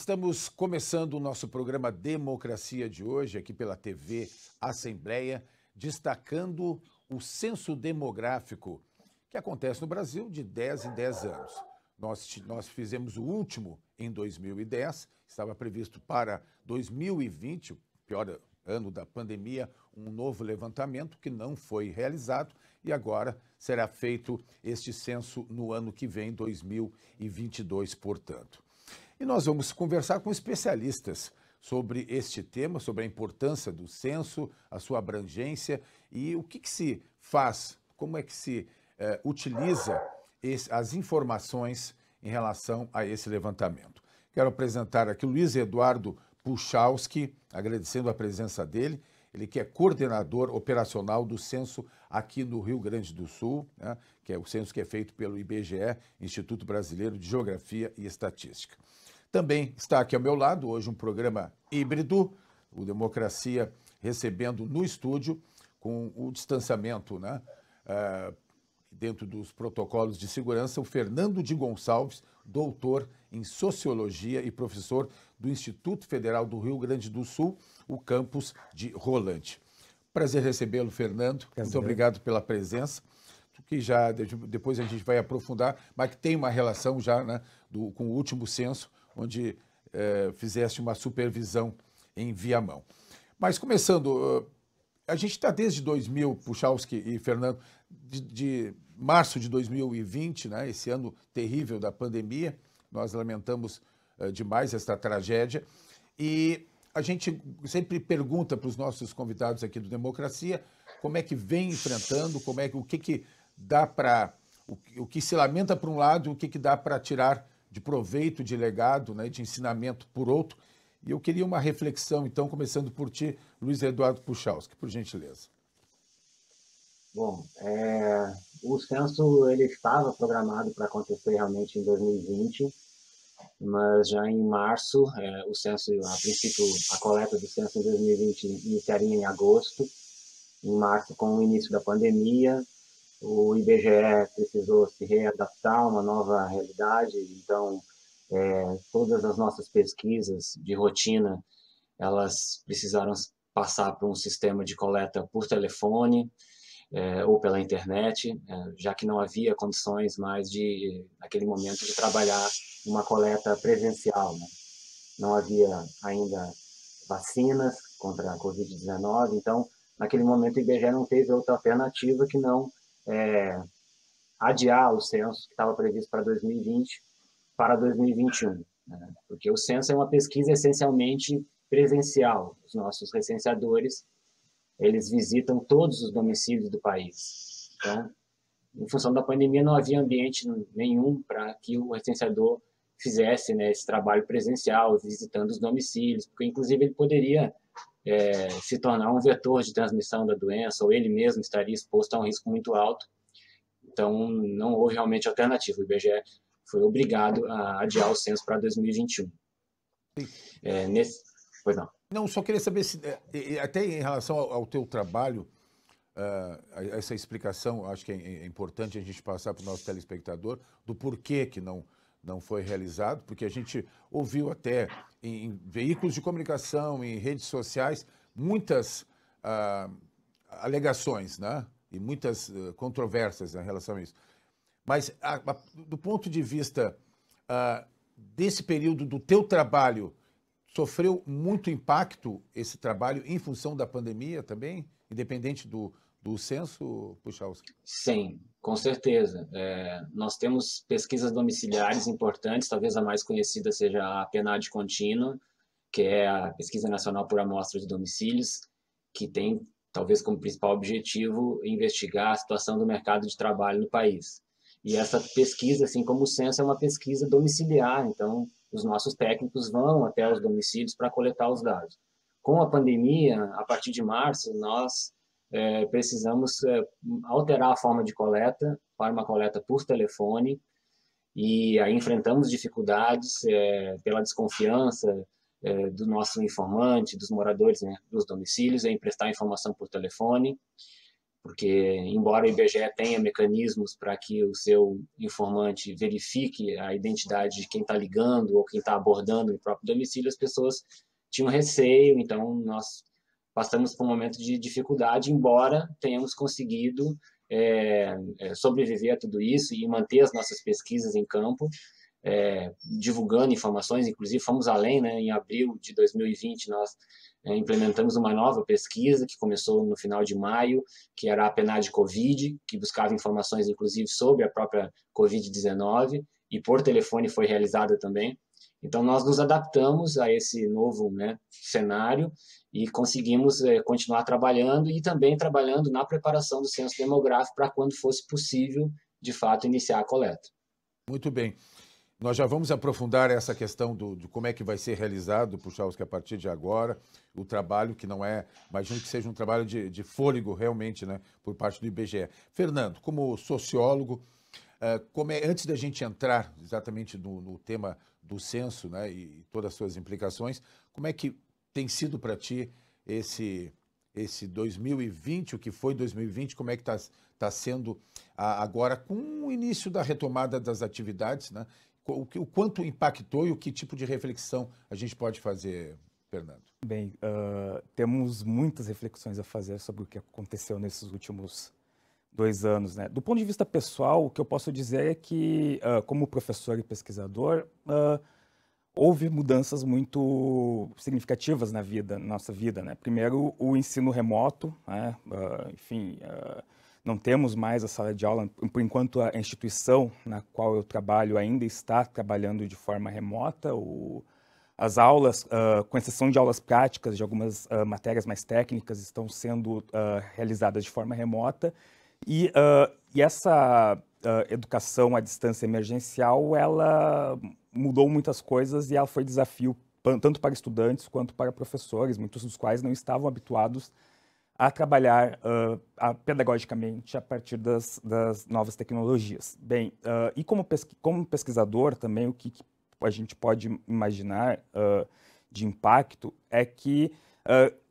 Estamos começando o nosso programa Democracia de hoje, aqui pela TV Assembleia, destacando o censo demográfico que acontece no Brasil de 10 em 10 anos. Nós, nós fizemos o último em 2010, estava previsto para 2020, o pior ano da pandemia, um novo levantamento que não foi realizado e agora será feito este censo no ano que vem, 2022, portanto. E nós vamos conversar com especialistas sobre este tema, sobre a importância do censo, a sua abrangência e o que, que se faz, como é que se é, utiliza esse, as informações em relação a esse levantamento. Quero apresentar aqui Luiz Eduardo Puchalski, agradecendo a presença dele. Ele que é coordenador operacional do censo aqui no Rio Grande do Sul, né, que é o censo que é feito pelo IBGE, Instituto Brasileiro de Geografia e Estatística. Também está aqui ao meu lado hoje um programa híbrido, o Democracia recebendo no estúdio, com o distanciamento, né? Uh, dentro dos protocolos de segurança, o Fernando de Gonçalves, doutor em Sociologia e professor do Instituto Federal do Rio Grande do Sul, o campus de Rolante. Prazer recebê-lo, Fernando. Prazer. Muito obrigado pela presença. Que já depois a gente vai aprofundar, mas que tem uma relação já né, do, com o último censo onde é, uma supervisão em via mão, Mas começando, a gente está desde 2000, Puchalski e Fernando, de, de, março de 2020, né, esse ano terrível da pandemia, nós lamentamos demais esta tragédia. E a gente sempre pergunta para os nossos convidados aqui do Democracia como é que vem enfrentando, como é que o que, que dá para o, o, que se lamenta para um lado e o que, que dá para tirar de proveito, de legado, né, de ensinamento por outro. E eu queria uma reflexão, então, começando por ti, Luiz Eduardo Puchalski, por gentileza. Bom, é, o censo ele estava programado para acontecer realmente em 2020, mas já em março, é, o censo, a princípio, a coleta do censo em 2020 iniciaria em agosto, em março, com o início da pandemia, o IBGE precisou se readaptar a uma nova realidade, então é, todas as nossas pesquisas de rotina elas precisaram passar por um sistema de coleta por telefone é, ou pela internet, é, já que não havia condições mais de naquele momento de trabalhar uma coleta presencial, né? não havia ainda vacinas contra a Covid-19, então naquele momento o IBGE não teve outra alternativa que não é, adiar o censo que estava previsto para 2020 para 2021, né? porque o censo é uma pesquisa essencialmente presencial. Os nossos recenseadores eles visitam todos os domicílios do país. Então, em função da pandemia, não havia ambiente nenhum para que o recenseador fizesse né, esse trabalho presencial, visitando os domicílios, porque inclusive ele poderia é, se tornar um vetor de transmissão da doença ou ele mesmo estaria exposto a um risco muito alto. Então, não houve realmente alternativa. O IBGE foi obrigado a adiar o censo para 2021. É, nesse... Pois não. Não, só queria saber se, é, até em relação ao, teu trabalho, é, essa explicação, acho que é, é importante a gente passar para o nosso telespectador do porquê que não não foi realizado, porque a gente ouviu até em, veículos de comunicação, em redes sociais, muitas ah, alegações né? e muitas ah, controvérsias em relação a isso. Mas a, a, do ponto de vista ah, desse período do teu trabalho, sofreu muito impacto esse trabalho em função da pandemia também, independente do, do censo, Puchalski? Sim, com certeza. É, nós temos pesquisas domiciliares importantes, talvez a mais conhecida seja a PNAD contínua, que é a Pesquisa Nacional por Amostra de Domicílios, que tem talvez como principal objetivo investigar a situação do mercado de trabalho no país. E essa pesquisa, assim como o censo, é uma pesquisa domiciliar, então os nossos técnicos vão até os domicílios para coletar os dados. Com a pandemia, a partir de março, nós é, precisamos é, alterar a forma de coleta para uma coleta por telefone e aí enfrentamos dificuldades é, pela desconfiança é, do nosso informante, dos moradores né, dos domicílios, em prestar informação por telefone, porque embora o IBGE tenha mecanismos para que o seu informante verifique a identidade de quem está ligando ou quem está abordando o próprio domicílio, as pessoas tinham receio, então nós passamos por um momento de dificuldade, embora tenhamos conseguido é, é, sobreviver a tudo isso e manter as nossas pesquisas em campo, é, divulgando informações, inclusive fomos além, né, em abril de 2020 nós é, implementamos uma nova pesquisa que começou no final de maio, que era a PNAD Covid, que buscava informações inclusive sobre a própria Covid-19 e por telefone foi realizada também. Então nós nos adaptamos a esse novo né, cenário e conseguimos é, continuar trabalhando e também trabalhando na preparação do censo demográfico para quando fosse possível, de fato, iniciar a coleta. Muito bem. Nós já vamos aprofundar essa questão do, de como é que vai ser realizado, puxar que é a partir de agora, o trabalho que não é, imagino que seja um trabalho de, de fôlego realmente, né, por parte do IBGE. Fernando, como sociólogo, eh, como é, antes da gente entrar exatamente no, no tema do censo né, e todas as suas implicações, como é que tem sido para ti esse esse 2020, o que foi 2020, como é que está tá sendo a, agora com o início da retomada das atividades, né? O, o, quanto impactou e o que tipo de reflexão a gente pode fazer, Fernando? Bem, uh, temos muitas reflexões a fazer sobre o que aconteceu nesses últimos dois anos, né? Do ponto de vista pessoal, o que eu posso dizer é que, uh, como professor e pesquisador, uh, houve mudanças muito significativas na vida, na nossa vida, né? Primeiro, o ensino remoto, né? uh, enfim, uh, não temos mais a sala de aula, por enquanto a instituição na qual eu trabalho ainda está trabalhando de forma remota, o, as aulas, uh, com exceção de aulas práticas, de algumas matérias mais técnicas, estão sendo realizadas de forma remota, e, uh, e essa uh, educação à distância emergencial, ela mudou muitas coisas e ela foi desafio tanto para estudantes quanto para professores, muitos dos quais não estavam habituados a trabalhar uh, a, pedagogicamente a partir das, das novas tecnologias. Bem, uh, e como, pesqui como, pesquisador também, o que, que a gente pode imaginar uh, de impacto é que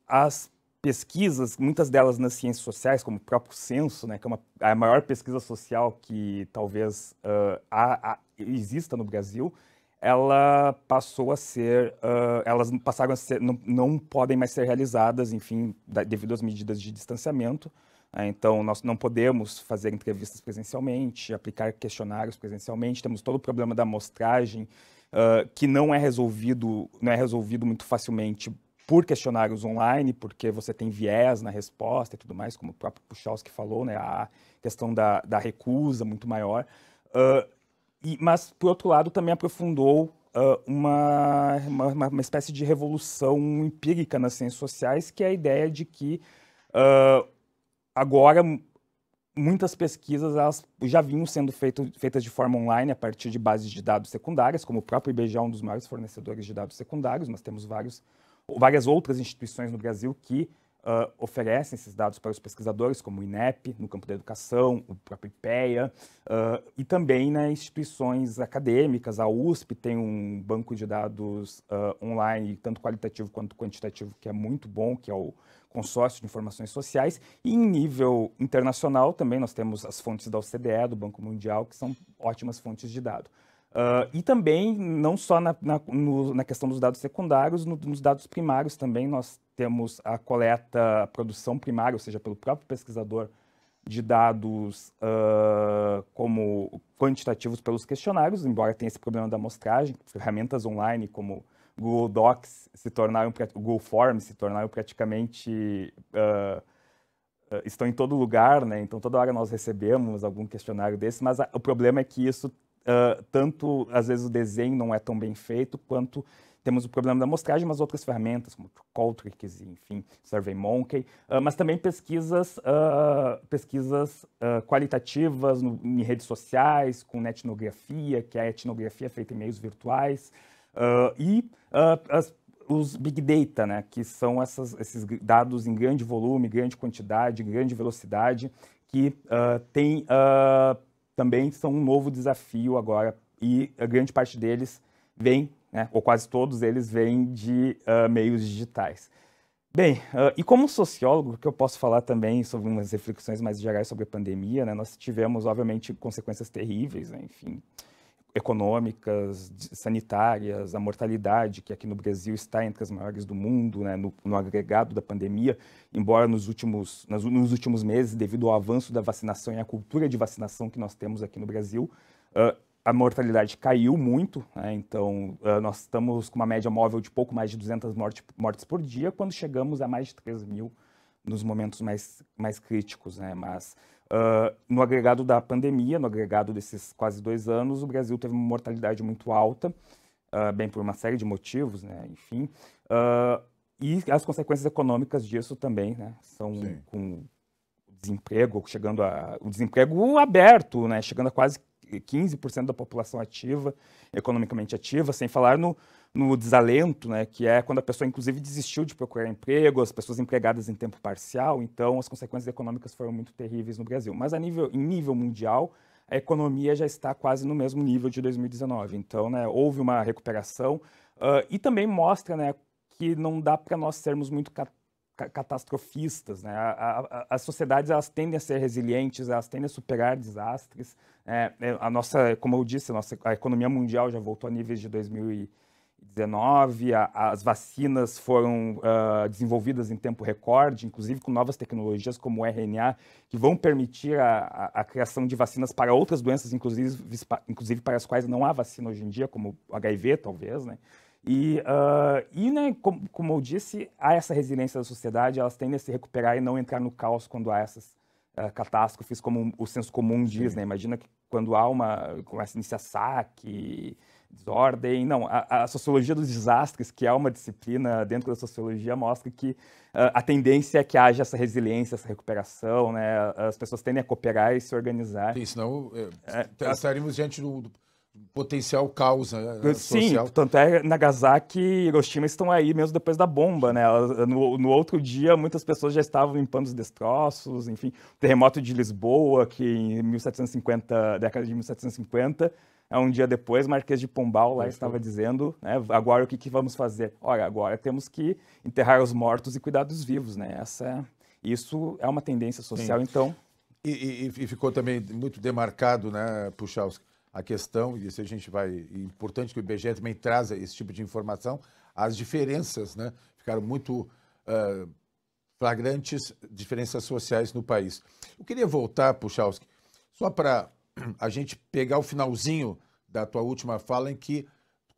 as pesquisas, muitas delas nas ciências sociais, como o próprio censo, né, que é uma, a maior pesquisa social que talvez uh, há, há, exista no Brasil, ela passou a ser, uh, elas passaram a ser, não, não, podem mais ser realizadas, enfim, da, devido às medidas de distanciamento. Né, então, nós não podemos fazer entrevistas presencialmente, aplicar questionários presencialmente, temos todo o problema da amostragem, uh, que não é resolvido, não é resolvido muito facilmente por questionários online, porque você tem viés na resposta e tudo mais, como o próprio Puchalski falou, né, a questão da, da recusa muito maior. Uh, e, mas, por outro lado, também aprofundou uh, uma, uma, uma, espécie de revolução empírica nas ciências sociais, que é a ideia de que uh, agora muitas pesquisas elas já vinham sendo feito, feitas de forma online a partir de bases de dados secundárias, como o próprio IBGE é um dos maiores fornecedores de dados secundários, nós temos vários várias outras instituições no Brasil que uh, oferecem esses dados para os pesquisadores, como o INEP, no campo da educação, o próprio IPEA, uh, ah, e também né, instituições acadêmicas. A USP tem um banco de dados uh, online, tanto qualitativo quanto quantitativo, que é muito bom, que é o Consórcio de Informações Sociais. E em nível internacional também nós temos as fontes da OCDE, do Banco Mundial, que são ótimas fontes de dados. Uh, e também, não só na, na, no, na questão dos dados secundários, no, nos dados primários também nós temos a coleta, a produção primária, ou seja, pelo próprio pesquisador, de dados uh, como quantitativos pelos questionários, embora tenha esse problema da amostragem, ferramentas online como Google Docs se tornaram, Google Forms se tornaram praticamente uh, estão em todo lugar, né? Então toda hora nós recebemos algum questionário desse, mas a, o problema é que isso uh, tanto às vezes o desenho não é tão bem feito, quanto temos o problema da amostragem, mas outras ferramentas como Coltrix, enfim, SurveyMonkey, uh, ah, mas também pesquisas, uh, pesquisas uh, qualitativas no, em redes sociais, com etnografia, que é a etnografia é feita em meios virtuais, e as, os big data, né, que são essas, esses dados em grande volume, grande quantidade, grande velocidade, que uh, tem uh, também são um novo desafio agora e a grande parte deles vem, né, ou quase todos eles vêm de uh, meios digitais. Bem, uh, e como sociólogo, que eu posso falar também sobre umas reflexões mais gerais sobre a pandemia, né, nós tivemos, obviamente, consequências terríveis, né, enfim, econômicas, sanitárias, a mortalidade, que aqui no Brasil está entre as maiores do mundo, né, no, no, agregado da pandemia, embora nos últimos, nas, nos últimos meses, devido ao avanço da vacinação e à cultura de vacinação que nós temos aqui no Brasil, uh, a mortalidade caiu muito, né, então uh, nós estamos com uma média móvel de pouco mais de 200 mortes, mortes por dia, quando chegamos a mais de 3 mil nos momentos mais, mais críticos, né, mas Uh, no agregado da pandemia, no agregado desses quase dois anos, o Brasil teve uma mortalidade muito alta, uh, bem por uma série de motivos, né, enfim. Uh, e as consequências econômicas disso também, né, são Sim. com desemprego chegando a o desemprego aberto, né, chegando a quase 15% da população ativa, economicamente ativa, sem falar no, no desalento, né, que é quando a pessoa inclusive desistiu de procurar emprego, as pessoas empregadas em tempo parcial, então as consequências econômicas foram muito terríveis no Brasil. Mas a nível, em nível mundial, a economia já está quase no mesmo nível de 2019. Então, né, houve uma recuperação uh, e também mostra né, que não dá para nós sermos muito catastrofistas. Né? A, a, as sociedades elas tendem a ser resilientes, elas tendem a superar desastres. Né? É, a nossa, como eu disse, a nossa a economia mundial já voltou a níveis de 2019. A, as vacinas foram uh, desenvolvidas em tempo recorde, inclusive com novas tecnologias como o RNA, que vão permitir a, criação de vacinas para outras doenças, inclusive, inclusive para as quais não há vacina hoje em dia, como HIV, talvez. Né? E, uh, e né, como, como eu disse, há essa resiliência da sociedade, elas tendem a se recuperar e não entrar no caos quando há essas uh, catástrofes, como o senso comum diz, né? Imagina que quando há uma. começa a iniciar saque, desordem. Não, a, a, sociologia dos desastres, que é uma disciplina dentro da sociologia, mostra que uh, a tendência é que haja essa resiliência, essa recuperação, né? As pessoas tendem a cooperar e se organizar. Sim, senão é, é, estaríamos diante do, do potencial causa né, Sim, tanto é Nagasaki e Hiroshima estão aí mesmo depois da bomba, né? No, no, outro dia, muitas pessoas já estavam limpando os destroços, enfim, o terremoto de Lisboa, que em 1750, década de 1750, é um dia depois, Marquês de Pombal lá uhum. estava dizendo, né, agora o que, que vamos fazer? Olha, agora temos que enterrar os mortos e cuidar dos vivos, né? Essa, é, isso é uma tendência social, Sim. então... E, e, e, ficou também muito demarcado, né, os a questão, e isso a gente vai. É importante que o IBGE também traza esse tipo de informação, as diferenças, né? Ficaram muito uh, flagrantes, diferenças sociais no país. Eu queria voltar, Puchalski, só para a gente pegar o finalzinho da tua última fala, em que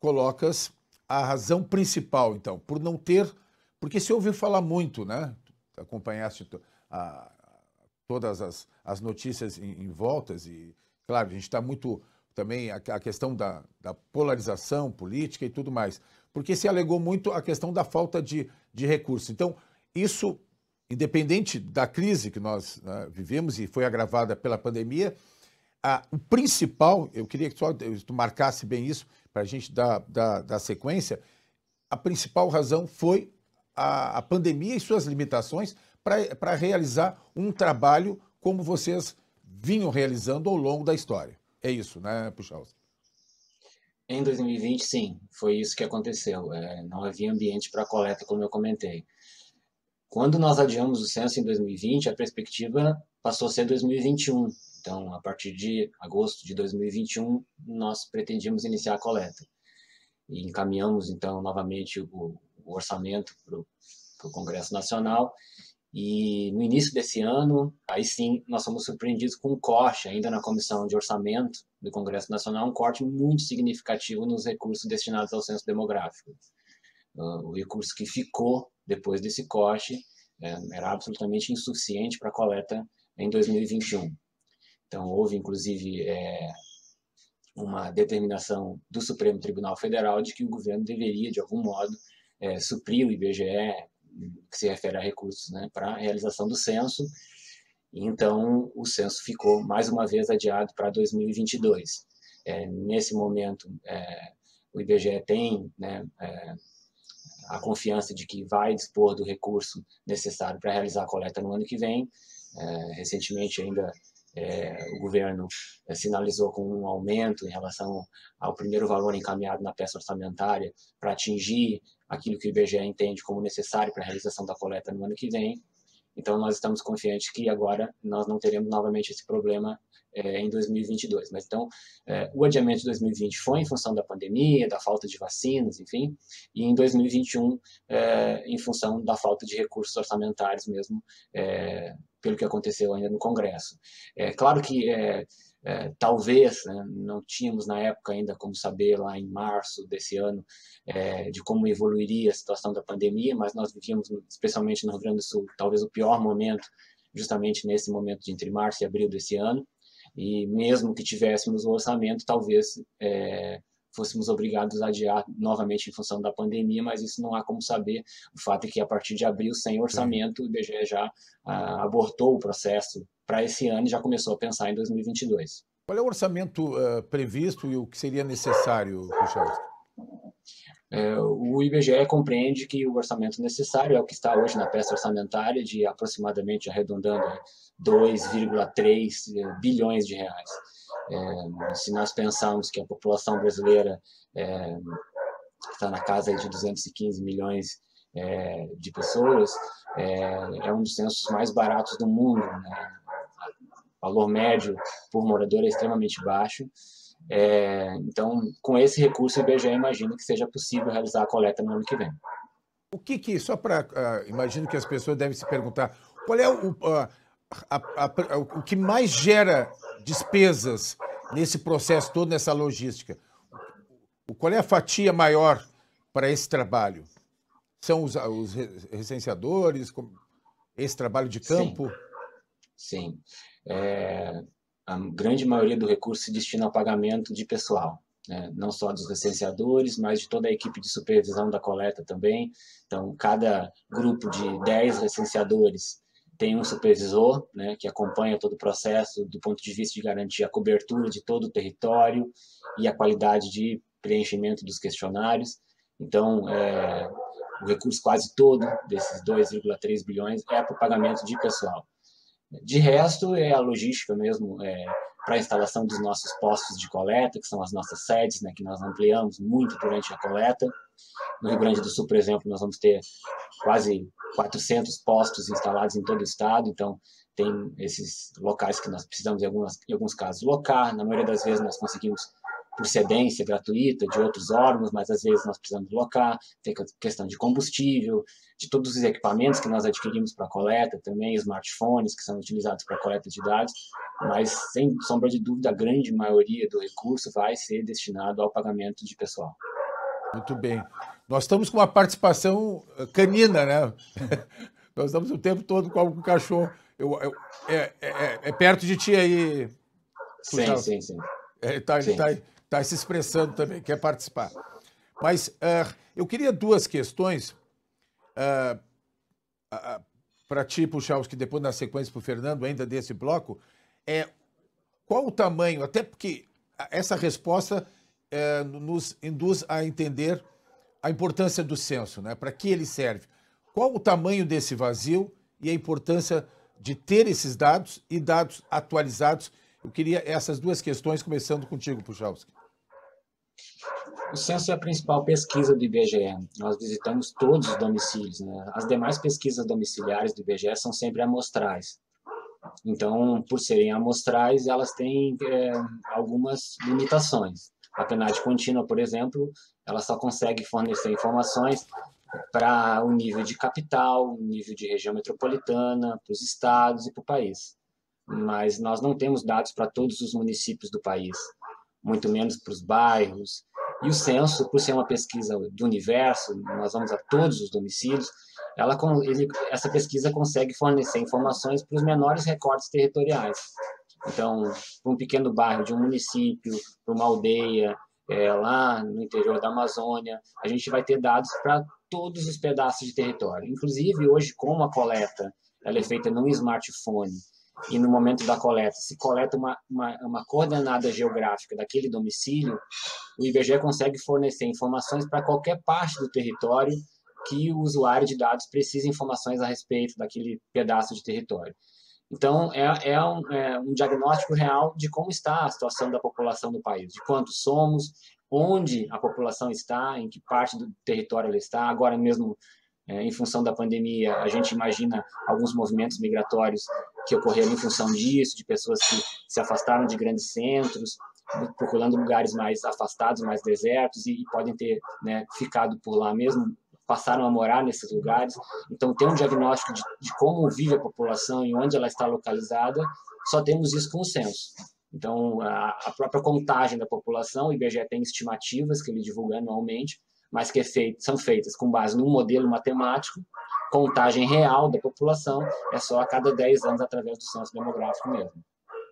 colocas a razão principal, então, por não ter. Porque se ouviu falar muito, né? Acompanhaste a, a, todas as, as notícias em, em voltas e claro, a gente está muito também a, a questão da, da, polarização política e tudo mais, porque se alegou muito a questão da falta de, de Então, isso, independente da crise que nós né, vivemos e foi agravada pela pandemia, a, o principal, eu queria que só tu marcasse bem isso para a gente dar, dar, dar, sequência, a principal razão foi a, a pandemia e suas limitações para realizar um trabalho como vocês vinham realizando ao longo da história. É isso, né, Puxaus? Em 2020, sim, foi isso que aconteceu. É, não havia ambiente para coleta, como eu comentei. Quando nós adiamos o censo em 2020, a perspectiva passou a ser 2021. Então, a partir de agosto de 2021, nós pretendíamos iniciar a coleta. E encaminhamos, então, novamente o, o orçamento para o Congresso Nacional e no início desse ano, aí sim, nós fomos surpreendidos com um corte, ainda na Comissão de Orçamento do Congresso Nacional, um corte muito significativo nos recursos destinados ao censo demográfico. Ah, o recurso que ficou depois desse corte é, era absolutamente insuficiente para a coleta em 2021. Então, houve, inclusive, é, uma determinação do Supremo Tribunal Federal de que o governo deveria, de algum modo, é, suprir o IBGE que se refere a recursos né, para a realização do censo. Então, o censo ficou mais uma vez adiado para 2022. É, nesse momento, é, o IBGE tem né, é, a confiança de que vai dispor do recurso necessário para realizar a coleta no ano que vem. É, recentemente, ainda é, o governo é, sinalizou com um aumento em relação ao primeiro valor encaminhado na peça orçamentária para atingir aquilo que o IBGE entende como necessário para a realização da coleta no ano que vem. Então, nós estamos confiantes que agora nós não teremos novamente esse problema é, em 2022. Mas então, é, o adiamento de 2020 foi em função da pandemia, da falta de vacinas, enfim, e em 2021, é, eh, em função da falta de recursos orçamentários mesmo, pelo que aconteceu ainda no Congresso. É claro que é, talvez, né, não tínhamos na época ainda como saber, lá em março desse ano, é, de como evoluiria a situação da pandemia, mas nós vivíamos, especialmente no Rio Grande do Sul, talvez o pior momento, justamente nesse momento de entre março e abril desse ano, e mesmo que tivéssemos o orçamento, talvez é, fôssemos obrigados a adiar novamente em função da pandemia, mas isso não há como saber. O fato é que a partir de abril, sem orçamento, o IBGE já ah, abortou o processo para esse ano e já começou a pensar em 2022. Qual é o orçamento uh, previsto e o que seria necessário, Richard? É, o IBGE compreende que o orçamento necessário é o que está hoje na peça orçamentária de aproximadamente, arredondando, 2,3 eh, bilhões de reais. É, se nós pensarmos que a população brasileira é, está na casa de 215 milhões é, de pessoas, é, é, um dos censos mais baratos do mundo, né? valor médio por morador é extremamente baixo. É, então, com esse recurso, o IBGE imagina que seja possível realizar a coleta no ano que vem. O que que, só para, uh, ah, imagino que as pessoas devem se perguntar, qual é o, uh, a, a, a, o que mais gera despesas nesse processo todo, nessa logística? Qual é a fatia maior para esse trabalho? São os, ah, os recenseadores, esse trabalho de campo? Sim. Sim é, a grande maioria do recurso se destina ao pagamento de pessoal, né? não só dos recenseadores, mas de toda a equipe de supervisão da coleta também. Então, cada grupo de 10 recenseadores tem um supervisor né, que acompanha todo o processo do ponto de vista de garantir a cobertura de todo o território e a qualidade de preenchimento dos questionários. Então, é, o recurso quase todo desses 2,3 bilhões é para o pagamento de pessoal. De resto, é a logística mesmo é, para a instalação dos nossos postos de coleta, que são as nossas sedes, né, que nós ampliamos muito durante a coleta. No Rio Grande do Sul, por exemplo, nós vamos ter quase 400 postos instalados em todo o estado, então tem esses locais que nós precisamos, em, algumas, em alguns casos, locar. Na maioria das vezes, nós conseguimos procedência gratuita de outros órgãos, mas às vezes nós precisamos locar, tem questão de combustível, de todos os equipamentos que nós adquirimos para coleta, também smartphones que são utilizados para coleta de dados, mas sem sombra de dúvida a grande maioria do recurso vai ser destinado ao pagamento de pessoal. Muito bem. Nós estamos com uma participação eh, canina, né? Nós estamos o tempo todo com o cachorro. Eu, eu, é, é, é, é perto de ti aí. Sim, sim, sim. É, tá, ele tá, sim. Ele tá aí está se expressando também, quer participar. Mas uh, eu queria duas questões uh, ah, uh, ah, para ti, puxar que depois na sequência para o Fernando, ainda desse bloco. É, qual o tamanho? Até porque essa resposta eh, nos induz a entender a importância do censo, né? para que ele serve. Qual o tamanho desse vazio e a importância de ter esses dados e dados atualizados? Eu queria essas duas questões, começando contigo, Puchalski. O censo é a principal pesquisa do IBGE. Nós visitamos todos os domicílios. Né? As demais pesquisas domiciliares do IBGE são sempre amostrais. Então, por serem amostrais, elas têm é, algumas limitações. A PNAD contínua, por exemplo, ela só consegue fornecer informações para o nível de capital, o nível de região metropolitana, para os estados e para o país. Mas nós não temos dados para todos os municípios do país muito menos para os bairros. E o censo, por ser uma pesquisa do universo, nós vamos a todos os domicílios, ela, ele, essa pesquisa consegue fornecer informações para os menores recortes territoriais. Então, para um pequeno bairro de um município, para uma aldeia, é, lá no interior da Amazônia, a gente vai ter dados para todos os pedaços de território. Inclusive, hoje, como a coleta ela é feita num smartphone e no momento da coleta se coleta uma, uma, uma coordenada geográfica daquele domicílio, o IBGE consegue fornecer informações para qualquer parte do território que o usuário de dados precise informações a respeito daquele pedaço de território. Então, é, é, um, é, um, diagnóstico real de como está a situação da população do país, de quantos somos, onde a população está, em que parte do território ela está. Agora mesmo, é, em função da pandemia, a gente imagina alguns movimentos migratórios que ocorreram em função disso, de pessoas que se afastaram de grandes centros, procurando lugares mais afastados, mais desertos, e, e podem ter né, ficado por lá mesmo, passaram a morar nesses lugares. Então, ter um diagnóstico de, de como vive a população e onde ela está localizada, só temos isso com o censo. Então, a, a própria contagem da população, o IBGE tem estimativas que ele divulga anualmente, mas que é feito, são feitas com base num modelo matemático, contagem real da população, é só a cada 10 anos através do censo demográfico mesmo.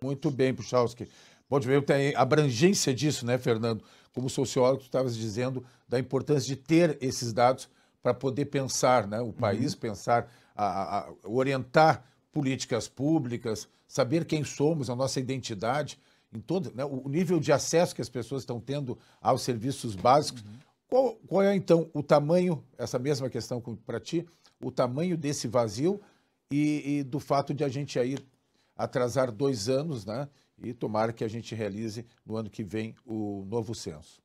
Muito bem, Puchalski. Pode ver, tem abrangência disso, né, Fernando? Como sociólogo, tu estavas dizendo da importância de ter esses dados para poder pensar, né, o país, uhum. pensar, a, a orientar políticas públicas, saber quem somos, a nossa identidade, em todo né, o nível de acesso que as pessoas estão tendo aos serviços básicos. Uhum. Qual, qual é então o tamanho, essa mesma questão para ti, o tamanho desse vazio e, e do fato de a gente aí atrasar dois anos, né? E tomara que a gente realize no ano que vem o novo censo.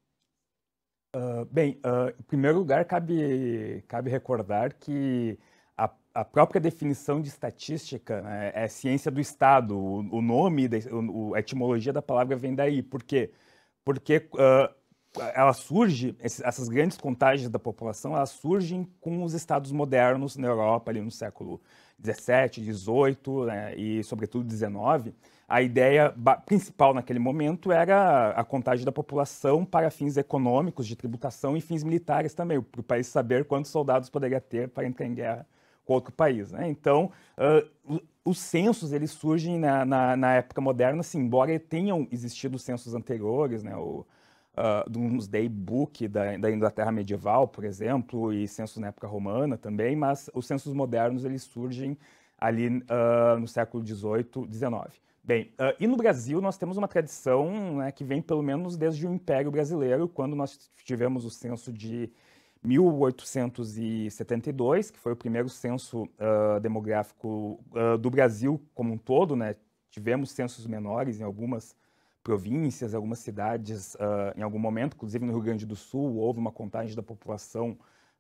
Uh, bem, uh, em primeiro lugar, cabe, cabe recordar que a, a própria definição de estatística né, é ciência do Estado. O, o nome, de, o, a etimologia da palavra vem daí. Por quê? Porque uh, ela surge, essas grandes contagens da população, elas surgem com os estados modernos na Europa, ali no século 17, 18 né, e, sobretudo, 19. A ideia principal naquele momento era a contagem da população para fins econômicos, de tributação e fins militares também, para o país saber quantos soldados poderia ter para entrar em guerra com outro país. Né? Então, uh, os censos eles surgem na, na, na, época moderna, embora tenham existido censos anteriores, né? O, uh, ah, day Book da, da, Inglaterra medieval, por exemplo, e censos na época romana também, mas os censos modernos eles surgem ali uh, no século 18, 19. Bem, uh, e no Brasil nós temos uma tradição né, que vem pelo menos desde o Império Brasileiro, quando nós tivemos o censo de 1872, que foi o primeiro censo uh, demográfico uh, do Brasil como um todo, né? Tivemos censos menores em algumas províncias, algumas cidades, uh, em algum momento, inclusive no Rio Grande do Sul, houve uma contagem da população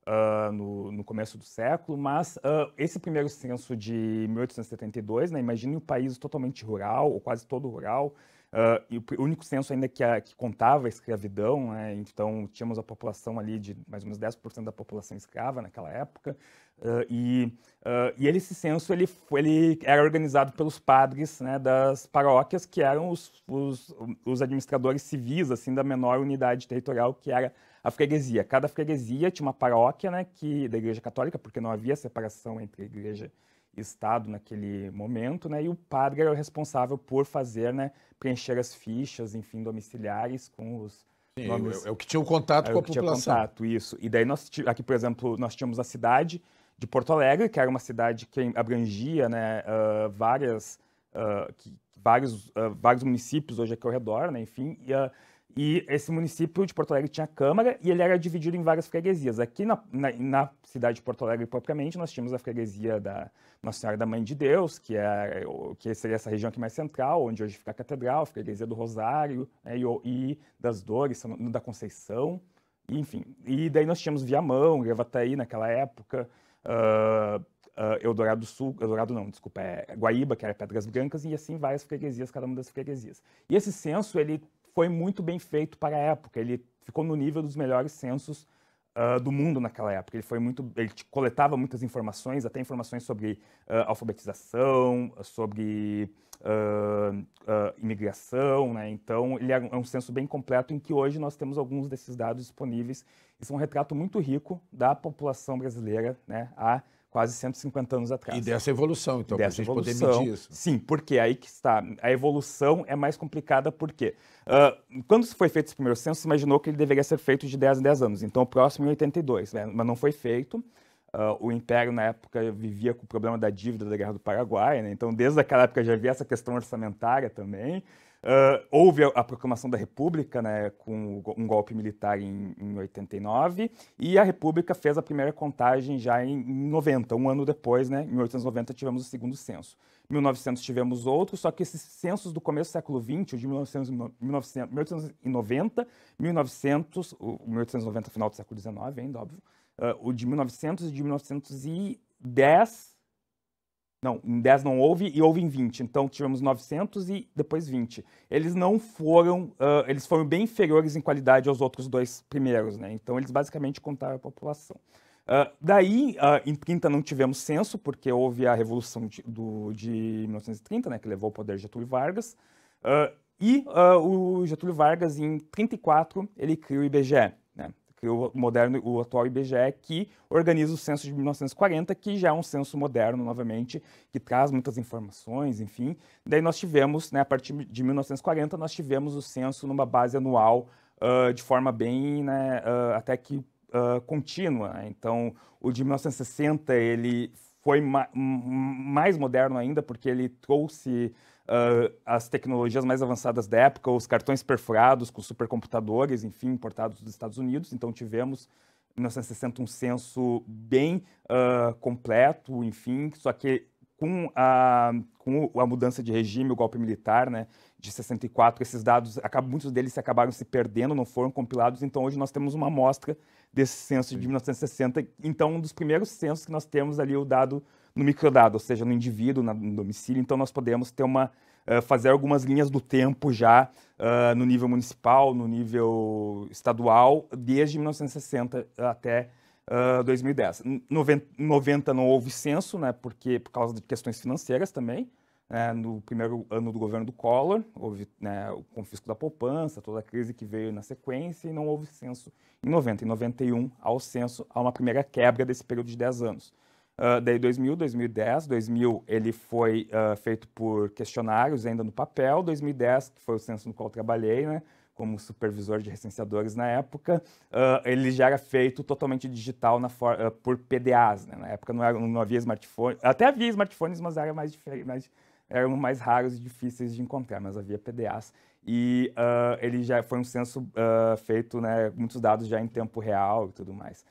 uh, no, no, começo do século, mas uh, esse primeiro censo de 1872, né, imagine o um país totalmente rural, ou quase todo rural, Uh, e o único censo ainda que, a, que contava a escravidão, né? então tínhamos a população ali de mais ou menos 10% da população escrava naquela época, uh, e, uh, e ele, esse censo ele, ele era organizado pelos padres né, das paróquias, que eram os, os, os, administradores civis assim da menor unidade territorial, que era a freguesia. Cada freguesia tinha uma paróquia né, que, da igreja católica, porque não havia separação entre a igreja Católica estado naquele momento, né? E o padre era o responsável por fazer, né, preencher as fichas, enfim, domiciliares com os Sim, é nomes... é o que tinha o contato é com a população. Tinha contato, isso. E daí nós aqui, por exemplo, nós tínhamos a cidade de Porto Alegre, que era uma cidade que abrangia, né, uh, várias uh, que, vários uh, vários municípios hoje aqui ao redor, né, enfim, e e esse município de Porto Alegre tinha Câmara e ele era dividido em várias freguesias. Aqui na, na, na, cidade de Porto Alegre, propriamente, nós tínhamos a freguesia da Nossa Senhora da Mãe de Deus, que, é, que seria essa região aqui mais central, onde hoje fica a Catedral, a freguesia do Rosário né, e, e, das Dores, da Conceição, enfim. E daí nós tínhamos Viamão, Gravataí naquela época, uh, uh, Eldorado Sul, Eldorado não, desculpa, é Guaíba, que era Pedras Brancas, e assim várias freguesias, cada uma das freguesias. E esse censo, ele foi muito bem feito para a época. Ele ficou no nível dos melhores censos uh, do mundo naquela época. Ele foi muito, ele coletava muitas informações, até informações sobre uh, alfabetização, sobre uh, imigração, né? Então ele é um, é um censo bem completo em que hoje nós temos alguns desses dados disponíveis. Isso é um retrato muito rico da população brasileira, né? A quase 150 anos atrás. E dessa evolução, então, para a gente poder medir isso. Sim, porque é aí que está. A evolução é mais complicada porque uh, ah, quando foi feito esse primeiro censo, se imaginou que ele deveria ser feito de 10 em 10 anos. Então, o próximo é em 82, né? mas não foi feito. Uh, o Império, na época, vivia com o problema da dívida da Guerra do Paraguai, né? então, desde aquela época já havia essa questão orçamentária também. Uh, houve a, a, proclamação da República, né, com um golpe militar em, em, 89, e a República fez a primeira contagem já em, em 90, um ano depois, né, em 1890 tivemos o segundo censo. Em 1900 tivemos outro, só que esses censos do começo do século XX, o de 1900, 1900, 1890, 1900, o 1890 final do século XIX ainda, óbvio, uh, o de 1900 e de 1910, não, em 10 não houve e houve em 20. Então tivemos 900 e depois 20. Eles não foram, uh, eles foram bem inferiores em qualidade aos outros dois primeiros, né? Então eles basicamente contaram a população. Uh, daí, uh, em 30 não tivemos censo, porque houve a Revolução de, do, de 1930, né, que levou ao poder Getúlio Vargas. e o Getúlio Vargas, em 34, ele cria o IBGE criou o moderno, o atual IBGE, que organiza o censo de 1940, que já é um censo moderno, novamente, que traz muitas informações, enfim. Daí nós tivemos, né, a partir de 1940, nós tivemos o censo numa base anual, uh, de forma bem, né, uh, até que uh, contínua. Então, o de 1960, ele foi ma mais moderno ainda, porque ele trouxe uh, as tecnologias mais avançadas da época, os cartões perfurados com supercomputadores, enfim, importados dos Estados Unidos. Então tivemos em 1960 um censo bem uh, completo, enfim, só que com a, com a mudança de regime, o golpe militar, né, de 64, esses dados, muitos deles se acabaram se perdendo, não foram compilados, então hoje nós temos uma amostra desse censo Sim. de 1960. Então, um dos primeiros censos que nós temos ali, o dado no microdado, ou seja, no indivíduo, na, no domicílio. Então, nós podemos ter uma uh, fazer algumas linhas do tempo já uh, no nível municipal, no nível estadual, desde 1960 até uh, 2010. Em 90, não houve censo, né, porque por causa de questões financeiras também. Né, no primeiro ano do governo do Collor, houve né, o confisco da poupança, toda a crise que veio na sequência, e não houve censo em 90. Em 91, ao censo, há uma primeira quebra desse período de 10 anos. Uh, daí 2000, 2010, 2000 ele foi uh, feito por questionários ainda no papel, 2010 que foi o censo no qual trabalhei, né, como supervisor de recenseadores na época, uh, ele já era feito totalmente digital por PDAs, né, na época não, era, não havia smartphone, até havia smartphones, mas era mais, mais eram mais raros e difíceis de encontrar, mas havia PDAs e ele já foi um censo feito, né, muitos dados já em tempo real e tudo mais.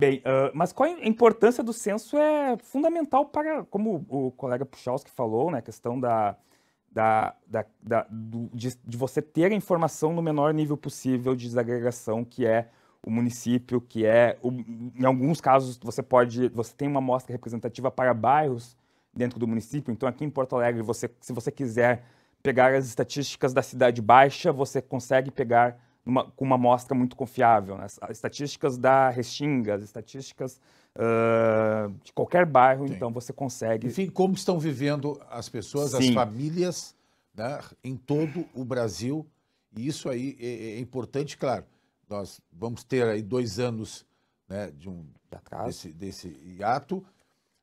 Bem, uh, mas qual a importância do censo é fundamental para, como o colega Puchalski falou, né, a questão da, da, da, da do, de, de, você ter a informação no menor nível possível de desagregação, que é o município, que é, o, em alguns casos, você pode, você tem uma amostra representativa para bairros dentro do município, então aqui em Porto Alegre, você, se você quiser pegar as estatísticas da cidade baixa, você consegue pegar numa, com uma amostra muito confiável. Né? As estatísticas da Restinga, as estatísticas uh, de qualquer bairro, Sim. então você consegue. Enfim, como estão vivendo as pessoas, Sim. as famílias né, em todo o Brasil. E isso aí é, é, é importante, claro. Nós vamos ter aí dois anos né, de um, desse, desse hiato,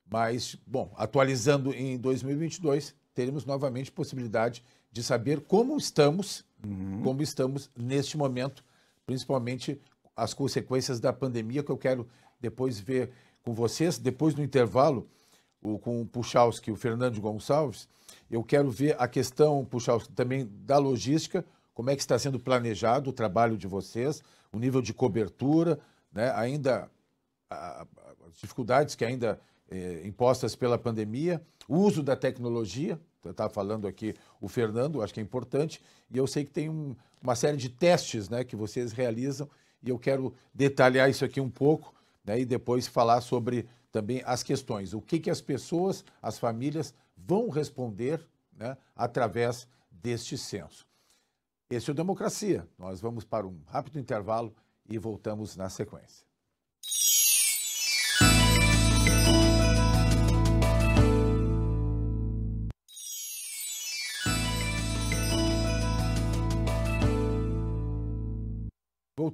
mas, bom, atualizando em 2022, teremos novamente possibilidade de saber como estamos uhum. como estamos neste momento, principalmente as consequências da pandemia, que eu quero depois ver com vocês, depois do intervalo, o, com o Puchalski e o Fernando Gonçalves, eu quero ver a questão, Puchalski, também da logística, como é que está sendo planejado o trabalho de vocês, o nível de cobertura, né? ainda a, a, as dificuldades que ainda eh, impostas pela pandemia, o uso da tecnologia, está falando aqui o Fernando, acho que é importante, e eu sei que tem um, uma série de testes né, que vocês realizam, e eu quero detalhar isso aqui um pouco né, e depois falar sobre também as questões. O que, que as pessoas, as famílias, vão responder né, através deste censo. Este é o Democracia. Nós vamos para um rápido intervalo e voltamos na sequência.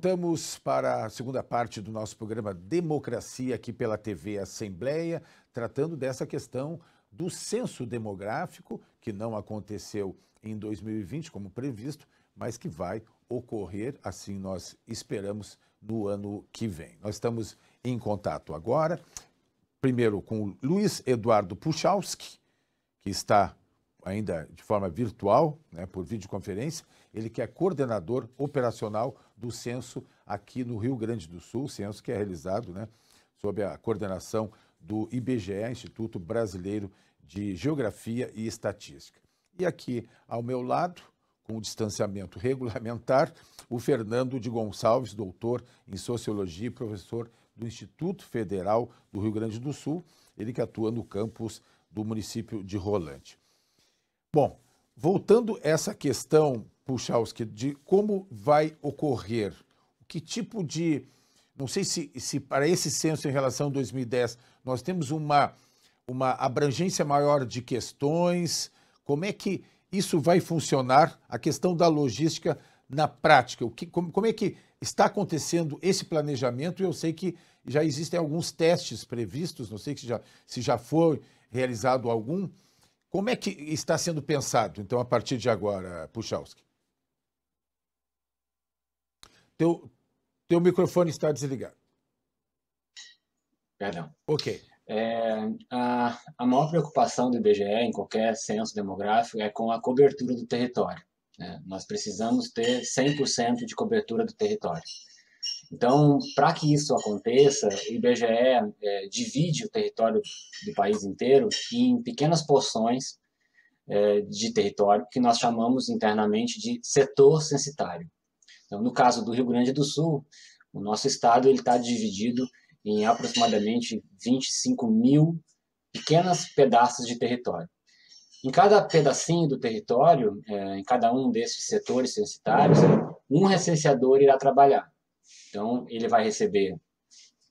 Voltamos para a segunda parte do nosso programa Democracia aqui pela TV Assembleia, tratando dessa questão do censo demográfico, que não aconteceu em 2020 como previsto, mas que vai ocorrer, assim nós esperamos, no ano que vem. Nós estamos em contato agora, primeiro com Luiz Eduardo Puchalski, que está ainda de forma virtual, né, por videoconferência, ele que é coordenador operacional do censo aqui no Rio Grande do Sul, censo que é realizado né, sob a coordenação do IBGE, Instituto Brasileiro de Geografia e Estatística. E aqui ao meu lado, com o distanciamento regulamentar, o Fernando de Gonçalves, doutor em Sociologia e professor do Instituto Federal do Rio Grande do Sul, ele que atua no campus do município de Rolante. Bom, voltando essa questão, Puchalski, de como vai ocorrer, que tipo de. Não sei se, se para esse censo em relação a 2010 nós temos uma, uma abrangência maior de questões, como é que isso vai funcionar, a questão da logística na prática, o que, como, como é que está acontecendo esse planejamento? Eu sei que já existem alguns testes previstos, não sei se já, se já foi realizado algum, como é que está sendo pensado, então, a partir de agora, Puchalski? Teu, teu microfone está desligado. Perdão. Ok. É, a, a maior preocupação do IBGE, em qualquer censo demográfico, é com a cobertura do território. Né? Nós precisamos ter 100% de cobertura do território. Então, para que isso aconteça, o IBGE é, divide o território do país inteiro em pequenas porções é, de território que nós chamamos internamente de setor censitário. Então, no caso do Rio Grande do Sul, o nosso estado ele está dividido em aproximadamente 25 mil pequenas pedaços de território. Em cada pedacinho do território, é, em cada um desses setores censitários, um recenseador irá trabalhar. Então, ele vai receber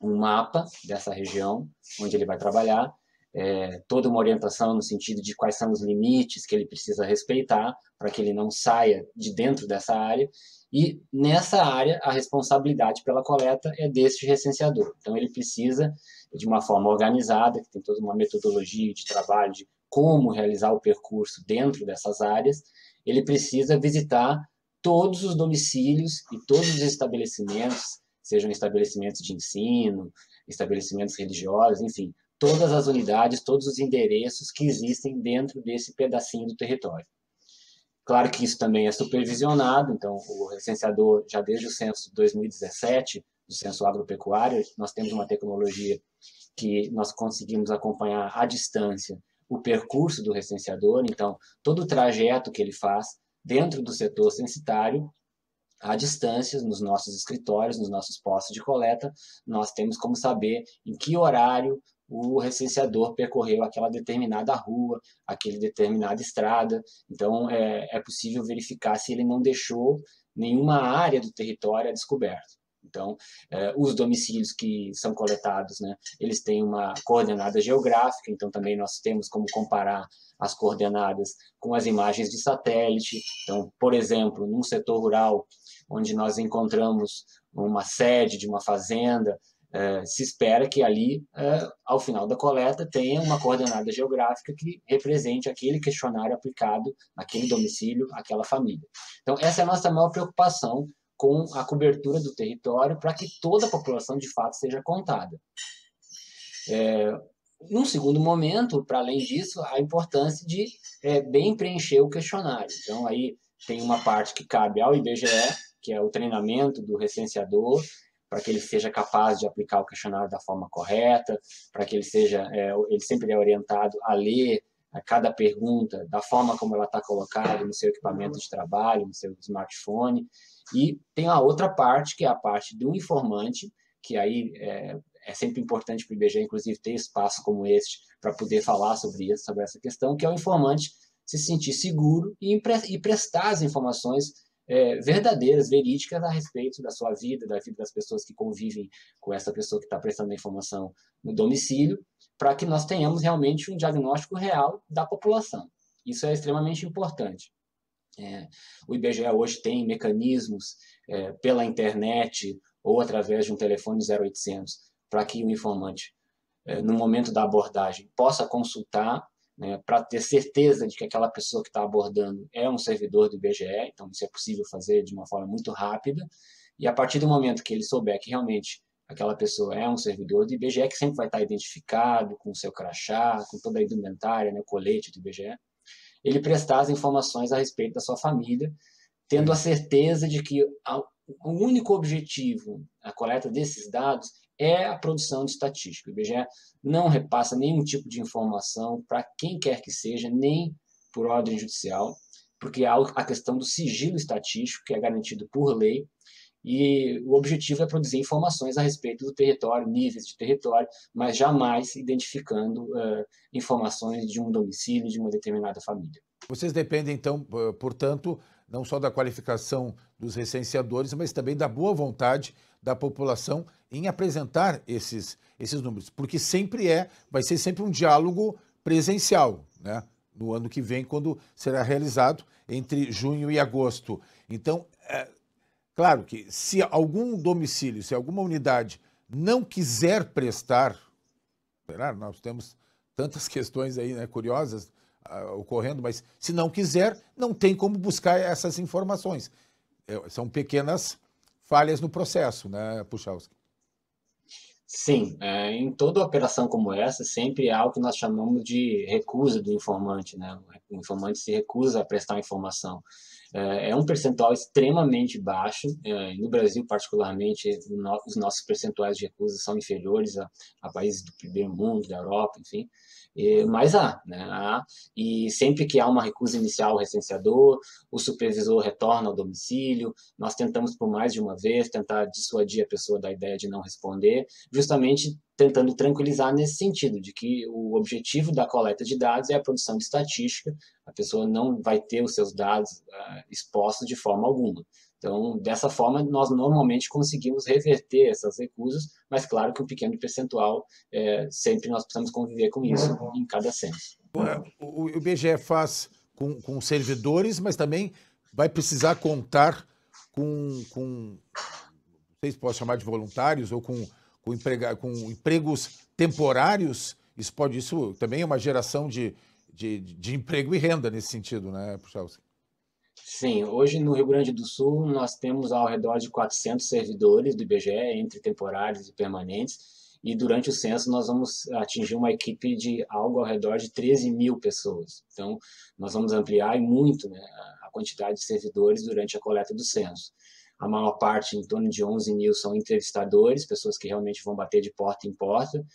um mapa dessa região onde ele vai trabalhar, é, toda uma orientação no sentido de quais são os limites que ele precisa respeitar para que ele não saia de dentro dessa área. E nessa área, a responsabilidade pela coleta é deste recenseador. Então, ele precisa, de uma forma organizada, que tem toda uma metodologia de trabalho de como realizar o percurso dentro dessas áreas, ele precisa visitar todos os domicílios e todos os estabelecimentos, sejam estabelecimentos de ensino, estabelecimentos religiosos, enfim, todas as unidades, todos os endereços que existem dentro desse pedacinho do território. Claro que isso também é supervisionado, então o recenseador, já desde o censo de 2017, do censo agropecuário, nós temos uma tecnologia que nós conseguimos acompanhar à distância o percurso do recenseador, então todo o trajeto que ele faz, dentro do setor censitário, à distância, nos nossos escritórios, nos nossos postos de coleta, nós temos como saber em que horário o recenseador percorreu aquela determinada rua, aquele determinada estrada. Então, é, é possível verificar se ele não deixou nenhuma área do território descoberto. Então, eh, os domicílios que são coletados, né, eles têm uma coordenada geográfica, então também nós temos como comparar as coordenadas com as imagens de satélite. Então, por exemplo, num setor rural, onde nós encontramos uma sede de uma fazenda, eh, se espera que ali, eh, ao final da coleta, tenha uma coordenada geográfica que represente aquele questionário aplicado naquele domicílio, aquela família. Então, essa é a nossa maior preocupação com a cobertura do território para que toda a população de fato seja contada. É, num segundo momento, para além disso, a importância de é, bem preencher o questionário. Então, aí tem uma parte que cabe ao IBGE, que é o treinamento do recenseador, para que ele seja capaz de aplicar o questionário da forma correta, para que ele seja, é, ele sempre é orientado a ler a cada pergunta, da forma como ela está colocada no seu equipamento de trabalho, no seu smartphone. E tem a outra parte, que é a parte do informante, que aí é, é sempre importante para o IBGE, inclusive, ter espaço como este para poder falar sobre isso, sobre essa questão, que é o informante se sentir seguro e, e prestar as informações é, verdadeiras, verídicas a respeito da sua vida, da vida das pessoas que convivem com essa pessoa que está prestando a informação no domicílio, para que nós tenhamos realmente um diagnóstico real da população. Isso é extremamente importante. É, o IBGE hoje tem mecanismos é, pela internet ou através de um telefone 0800 para que o informante, é, no momento da abordagem, possa consultar né, para ter certeza de que aquela pessoa que está abordando é um servidor do IBGE, então isso é possível fazer de uma forma muito rápida, e a partir do momento que ele souber que realmente aquela pessoa é um servidor do IBGE, que sempre vai estar tá identificado com o seu crachá, com toda a indumentária, né, o colete do IBGE, ele prestar as informações a respeito da sua família, tendo a certeza de que a, o único objetivo, a coleta desses dados, é a produção de estatística. O IBGE não repassa nenhum tipo de informação para quem quer que seja, nem por ordem judicial, porque há a questão do sigilo estatístico, que é garantido por lei, e o objetivo é produzir informações a respeito do território, níveis de território, mas jamais identificando uh, informações de um domicílio, de uma determinada família. Vocês dependem, então, portanto, não só da qualificação dos recenseadores, mas também da boa vontade da população em apresentar esses, esses números, porque sempre é, vai ser sempre um diálogo presencial, né? No ano que vem, quando será realizado entre junho e agosto. Então, é, claro que se algum domicílio, se alguma unidade não quiser prestar, será? Nós temos tantas questões aí, né, curiosas uh, ocorrendo, mas se não quiser, não tem como buscar essas informações. É, são pequenas falhas no processo, né, Puchalski? Sim, é, em toda operação como essa, sempre há o que nós chamamos de recusa do informante, né? O informante se recusa a prestar informação. É, é um percentual extremamente baixo. É, no Brasil, particularmente, os nossos percentuais de recusa são inferiores a, a países do primeiro mundo, da Europa, enfim. Mas há, né? há, e sempre que há uma recusa inicial ao recenseador, o supervisor retorna ao domicílio. Nós tentamos por mais de uma vez tentar dissuadir a pessoa da ideia de não responder, justamente tentando tranquilizar nesse sentido, de que o objetivo da coleta de dados é a produção de estatística, a pessoa não vai ter os seus dados uh, expostos de forma alguma. Então, dessa forma, nós normalmente conseguimos reverter essas recusas, mas claro que um pequeno percentual, é, sempre nós precisamos conviver com isso uhum. em cada censo. O, IBGE faz com, com servidores, mas também vai precisar contar com, com, não sei se posso chamar de voluntários ou com com, emprega, com empregos temporários, isso pode isso também é uma geração de, de, de emprego e renda nesse sentido, né, Chelsea? Sim, hoje no Rio Grande do Sul nós temos ao redor de 400 servidores do IBGE, entre temporários e permanentes, e durante o censo nós vamos atingir uma equipe de algo ao redor de 13 mil pessoas. Então, nós vamos ampliar muito né, a quantidade de servidores durante a coleta do censo a maior parte, em torno de 11 mil, são entrevistadores, pessoas que realmente vão bater de porta em porta.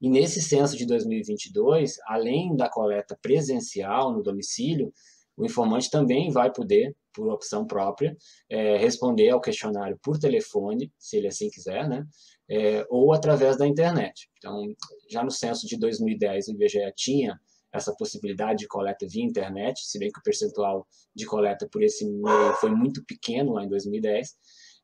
E nesse censo de 2022, além da coleta presencial no domicílio, o informante também vai poder, por opção própria, é, responder ao questionário por telefone, se ele assim quiser, né? É, ou através da internet. Então, já no censo de 2010, o IBGE tinha essa possibilidade de coleta via internet, se bem que o percentual de coleta por esse meio foi muito pequeno lá em 2010,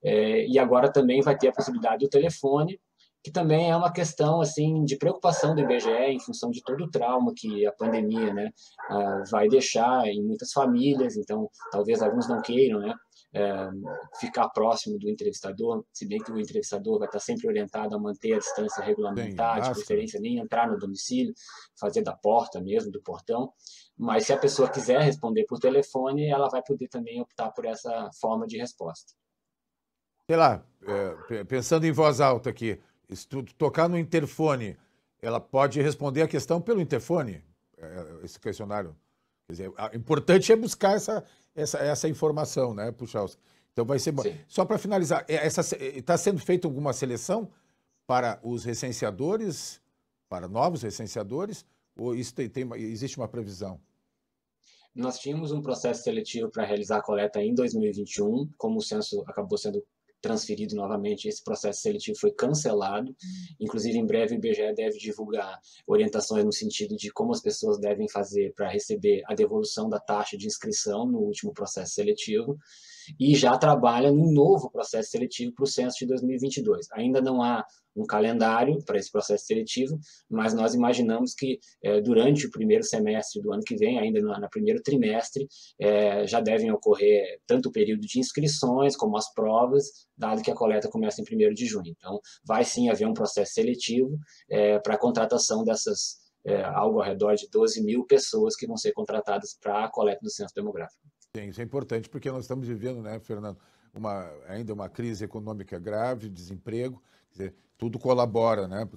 é, eh, e agora também vai ter a possibilidade do telefone, que também é uma questão assim de preocupação do IBGE em função de todo o trauma que a pandemia né, ah, vai deixar em muitas famílias, então talvez alguns não queiram né, é, ficar próximo do entrevistador, se bem que o entrevistador vai estar sempre orientado a manter a distância regulamentar, de preferência nem entrar no domicílio, fazer da porta mesmo, do portão. Mas se a pessoa quiser responder por telefone, ela vai poder também optar por essa forma de resposta. Sei lá, é, pensando em voz alta aqui, se tocar no interfone, ela pode responder a questão pelo interfone, é, esse questionário. Quer dizer, o importante é buscar essa, essa, essa informação, né, Puchalski? Então vai ser bom. Só para finalizar, é, está sendo feita alguma seleção para os recenseadores, para novos recenseadores, ou isso tem, tem, existe uma previsão? Nós tínhamos um processo seletivo para realizar a coleta em 2021, como o censo acabou sendo transferido novamente, esse processo seletivo foi cancelado. Uhum. Inclusive, em breve, o IBGE deve divulgar orientações no sentido de como as pessoas devem fazer para receber a devolução da taxa de inscrição no último processo seletivo. E já trabalha num novo processo seletivo para o censo de 2022. Ainda não há um calendário para esse processo seletivo, mas nós imaginamos que é, durante o primeiro semestre do ano que vem, ainda no, no primeiro trimestre, é, já devem ocorrer tanto o período de inscrições como as provas, dado que a coleta começa em 1 de junho. Então, vai sim haver um processo seletivo é, para a contratação dessas algo ao redor de 12 mil pessoas que vão ser contratadas para a coleta do censo demográfico. Sim, isso é importante porque nós estamos vivendo, né, Fernando, uma, ainda uma crise econômica grave, desemprego, Dizer, tudo colabora né,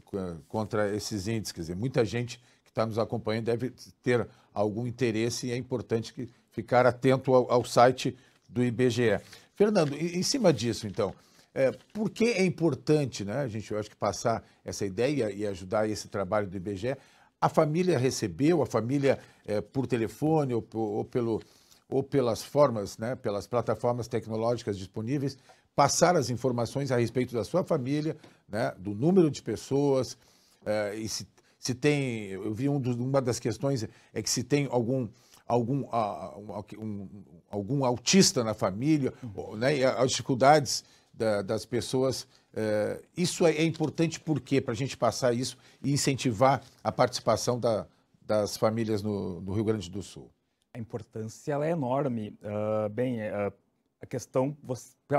contra esses índices. Quer dizer, muita gente que está nos acompanhando deve ter algum interesse e é importante que, ficar atento ao, ao site do IBGE. Fernando, em, cima disso, então, é, por que é importante, né, a gente, eu acho que passar essa ideia e ajudar esse trabalho do IBGE? A família recebeu, a família é, por telefone ou, ou, pelo, ou pelas formas, né, pelas plataformas tecnológicas disponíveis, passar as informações a respeito da sua família, né, do número de pessoas, é, e se, se tem, eu vi um uma das questões é que se tem algum algum, uh, um, algum autista na família, uhum. né, as dificuldades da, das pessoas. Uh, isso é, é, importante por quê? Para a gente passar isso e incentivar a participação da, das famílias no, no Rio Grande do Sul. A importância ela é enorme. Uh, bem, ah, a questão,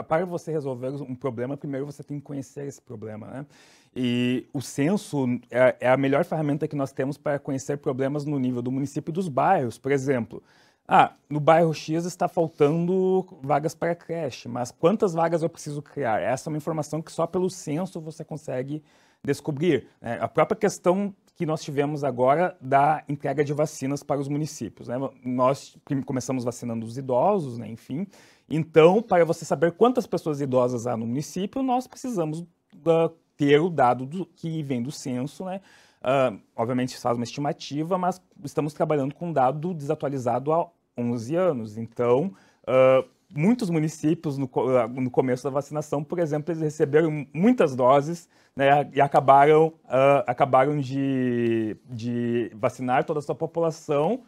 para você resolver um problema, primeiro você tem que conhecer esse problema, né? E o censo é, é, a melhor ferramenta que nós temos para conhecer problemas no nível do município e dos bairros, por exemplo. Ah, no bairro X está faltando vagas para creche, mas quantas vagas eu preciso criar? Essa é uma informação que só pelo censo você consegue descobrir. Né? a própria questão que nós tivemos agora da entrega de vacinas para os municípios. Né? Nós começamos vacinando os idosos, né? enfim, então, para você saber quantas pessoas idosas há no município, nós precisamos ah, ter o dado do, que vem do censo, né? Uh, obviamente faz uma estimativa, mas estamos trabalhando com um dado desatualizado há 11 anos. Então, uh, muitos municípios no, no, começo da vacinação, por exemplo, eles receberam muitas doses né, e acabaram, acabaram de, de vacinar toda a sua população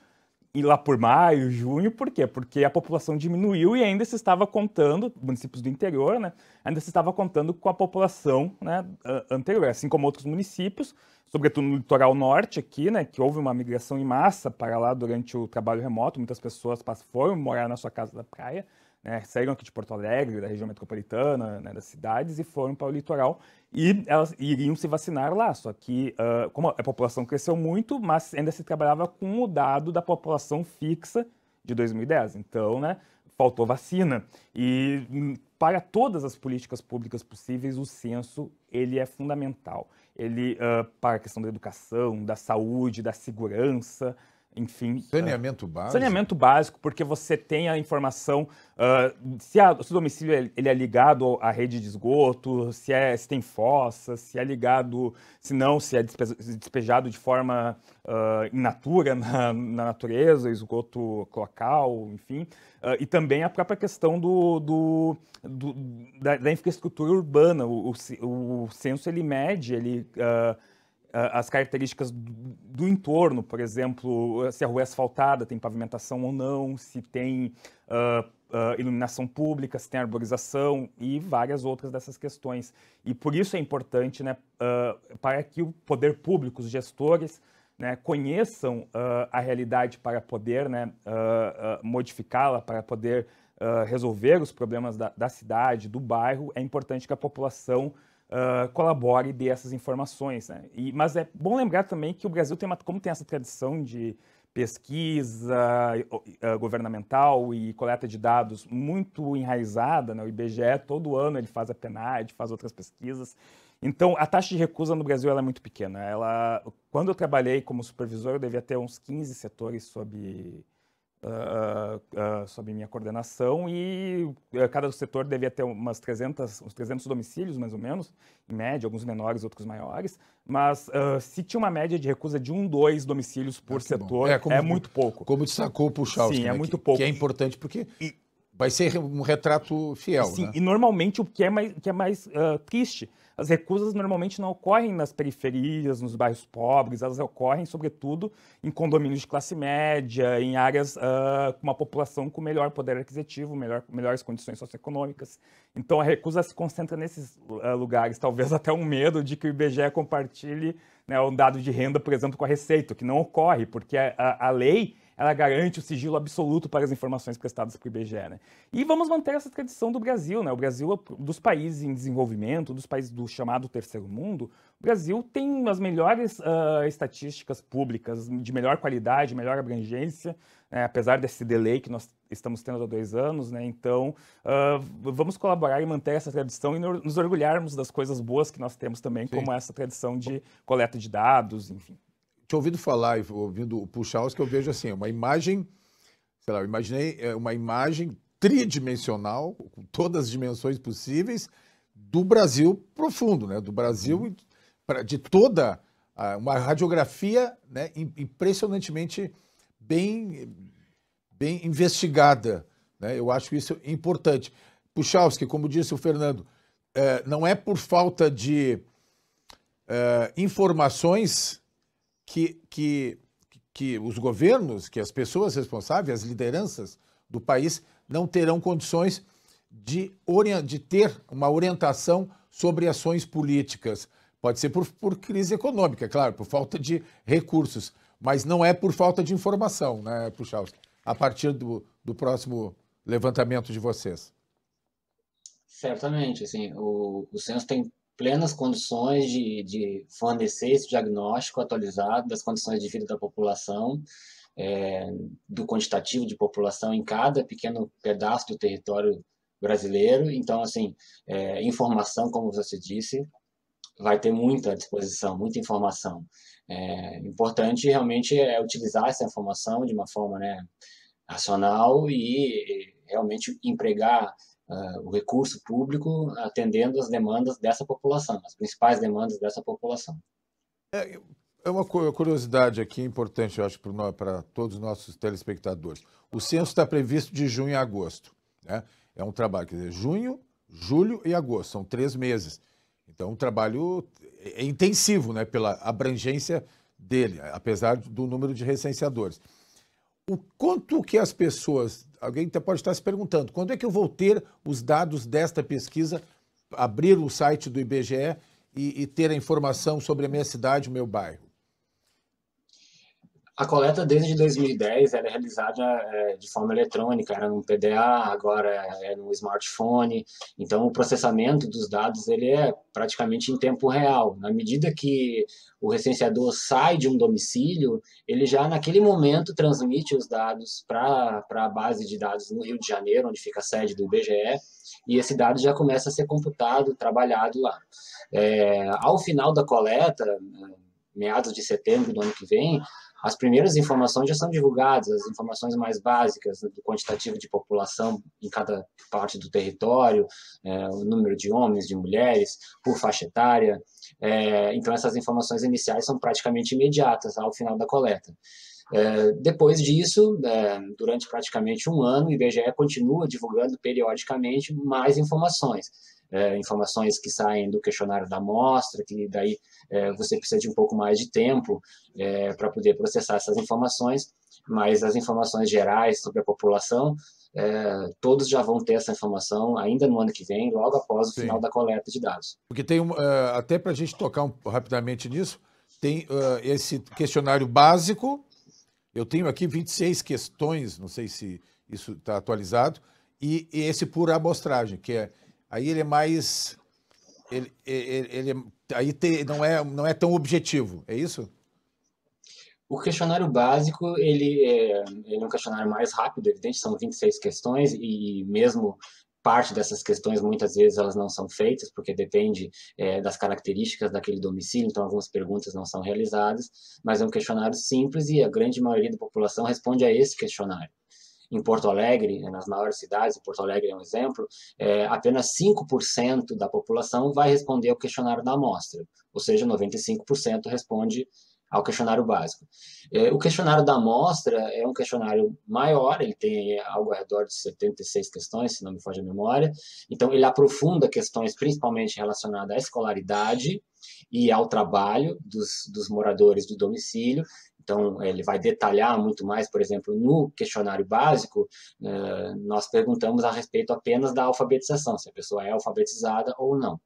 lá por maio, junho, por quê? Porque a população diminuiu e ainda se estava contando, municípios do interior, né, ainda se estava contando com a população né, anterior, assim como outros municípios, sobretudo no litoral norte aqui, né, que houve uma migração em massa para lá durante o trabalho remoto, muitas pessoas foram morar na sua casa da praia, né, saíram aqui de Porto Alegre, da região metropolitana, né, das cidades, e foram para o litoral. E elas iriam se vacinar lá, só que, uh, como a população cresceu muito, mas ainda se trabalhava com o dado da população fixa de 2010. Então, né, faltou vacina. E hum, para todas as políticas públicas possíveis, o censo ele é fundamental. Ele, uh, para a questão da educação, da saúde, da segurança, enfim. Ah, saneamento básico. Saneamento básico, porque você tem a informação uh, se, a, se, o domicílio é, ele é ligado à rede de esgoto, se, é, se tem fossa, se é ligado, se não, se é despejado de forma uh, in natura, na, na, natureza, esgoto local enfim. Uh, e também a própria questão do, do, do da, da, infraestrutura urbana. O, o, o, censo ele mede, ele. Uh, as características do, do, entorno, por exemplo, se a rua é asfaltada, tem pavimentação ou não, se tem uh, uh, iluminação pública, se tem arborização e várias outras dessas questões. E por isso é importante né, uh, para que o poder público, os gestores, né, conheçam a realidade para poder né, modificá-la, para poder resolver os problemas da, da cidade, do bairro, é importante que a população uh, colabore e dê essas informações. Né? E, mas é bom lembrar também que o Brasil tem uma, como tem essa tradição de pesquisa uh, governamental e coleta de dados muito enraizada, né? o IBGE todo ano ele faz a PNAD, faz outras pesquisas. Então, a taxa de recusa no Brasil é muito pequena. Ela, quando eu trabalhei como supervisor, eu devia ter uns 15 setores sob uh, uh, sob minha coordenação e eh, cada setor devia ter umas 300, uns 300 domicílios, mais ou menos, em média, alguns menores, outros maiores, mas uh, se tinha uma média de recusa de um, dois domicílios por setor, é, é muito pouco. Como destacou puxar Sim, é muito que, pouco. Que é importante porque... E, vai ser um retrato fiel. Sim, né? e normalmente o que é mais, que é mais uh, triste as recusas normalmente não ocorrem nas periferias, nos bairros pobres, elas ocorrem, sobretudo, em condomínios de classe média, em áreas uh, com uma população com melhor poder aquisitivo, melhor, melhores condições socioeconômicas. Então, a recusa se concentra nesses uh, lugares, talvez até um medo de que o IBGE compartilhe né, um dado de renda, por exemplo, com a Receita, que não ocorre, porque a, a, a lei ela garante o sigilo absoluto para as informações prestadas para o IBGE. Né? E vamos manter essa tradição do Brasil. Né? O Brasil, é dos países em desenvolvimento, dos países do chamado terceiro mundo, o Brasil tem as melhores uh, estatísticas públicas, de melhor qualidade, melhor abrangência, né? apesar desse delay que nós estamos tendo há dois anos. Né? Então, uh, vamos colaborar e manter essa tradição e nos orgulharmos das coisas boas que nós temos também, Sim. como essa tradição de coleta de dados, enfim te ouvido falar e ouvindo o Puxaus, que eu vejo assim, uma imagem, sei lá, eu imaginei é, uma imagem tridimensional, com todas as dimensões possíveis, do Brasil profundo, né? do Brasil uhum. de toda uma radiografia né? impressionantemente bem, bem investigada. Né? Eu acho isso importante. Puchalski, como disse o Fernando, é, não é por falta de é, informações que, que, que os governos, que as pessoas responsáveis, as lideranças do país, não terão condições de, de ter uma orientação sobre ações políticas. Pode ser por, por crise econômica, é claro, por falta de recursos, mas não é por falta de informação, né, Puchalski? A partir do, do próximo levantamento de vocês. Certamente, assim, o, o censo tem plenas condições de, de fornecer esse diagnóstico atualizado das condições de vida da população, é, do quantitativo de população em cada pequeno pedaço do território brasileiro. Então, assim, é, informação, como você disse, vai ter muita disposição, muita informação. É, importante realmente é utilizar essa informação de uma forma né, racional e realmente empregar uh, o recurso público atendendo as demandas dessa população, as principais demandas dessa população. É, é uma é curiosidade aqui importante, eu acho, para todos os nossos telespectadores. O censo está previsto de junho a agosto. Né? É um trabalho, quer dizer, junho, julho e agosto, são três meses. Então, um trabalho é, é intensivo né, pela abrangência dele, apesar do número de recenseadores o quanto que as pessoas, alguém pode estar se perguntando, quando é que eu vou ter os dados desta pesquisa, abrir o site do IBGE e, e ter a informação sobre a minha cidade, o meu bairro? A coleta desde 2010 era é realizada é, de forma eletrônica, era num PDA, agora é, é no smartphone. Então o processamento dos dados ele é praticamente em tempo real. Na medida que o recenseador sai de um domicílio, ele já naquele momento transmite os dados para a base de dados no Rio de Janeiro, onde fica a sede do IBGE, e esse dado já começa a ser computado, trabalhado lá. É, ao final da coleta, meados de setembro do ano que vem, as primeiras informações já são divulgadas, as informações mais básicas né, do quantitativo de população em cada parte do território, é, o número de homens, de mulheres, por faixa etária. É, então, essas informações iniciais são praticamente imediatas ao final da coleta. É, depois disso, é, durante praticamente um ano, o IBGE continua divulgando periodicamente mais informações. É, informações que saem do questionário da amostra, que daí é, você precisa de um pouco mais de tempo é, para poder processar essas informações, mas as informações gerais sobre a população, é, todos já vão ter essa informação ainda no ano que vem, logo após o Sim. final da coleta de dados. Porque tem, é, até para a gente tocar um, rapidamente nisso, tem uh, esse questionário básico, eu tenho aqui 26 questões, não sei se isso está atualizado, e, e, esse por amostragem, que é aí ele é mais ele, ele, ele aí te, não, é, não é tão objetivo, é isso? O questionário básico, ele é, ele é um questionário mais rápido, evidente, são 26 questões e mesmo parte dessas questões muitas vezes elas não são feitas porque depende é, das características daquele domicílio então algumas perguntas não são realizadas mas é um questionário simples e a grande maioria da população responde a esse questionário em Porto Alegre, né, nas maiores cidades, Porto Alegre é um exemplo, é, apenas 5% da população vai responder ao questionário da amostra, ou seja, 95% responde ao questionário básico. É, o questionário da amostra é um questionário maior, ele tem algo ao redor de 76 questões, se não me foge a memória, então ele aprofunda questões principalmente relacionadas à escolaridade, e ao trabalho dos, dos moradores do domicílio, então, ele vai detalhar muito mais, por exemplo, no questionário básico, eh, nós perguntamos a respeito apenas da alfabetização, se a pessoa é alfabetizada ou não.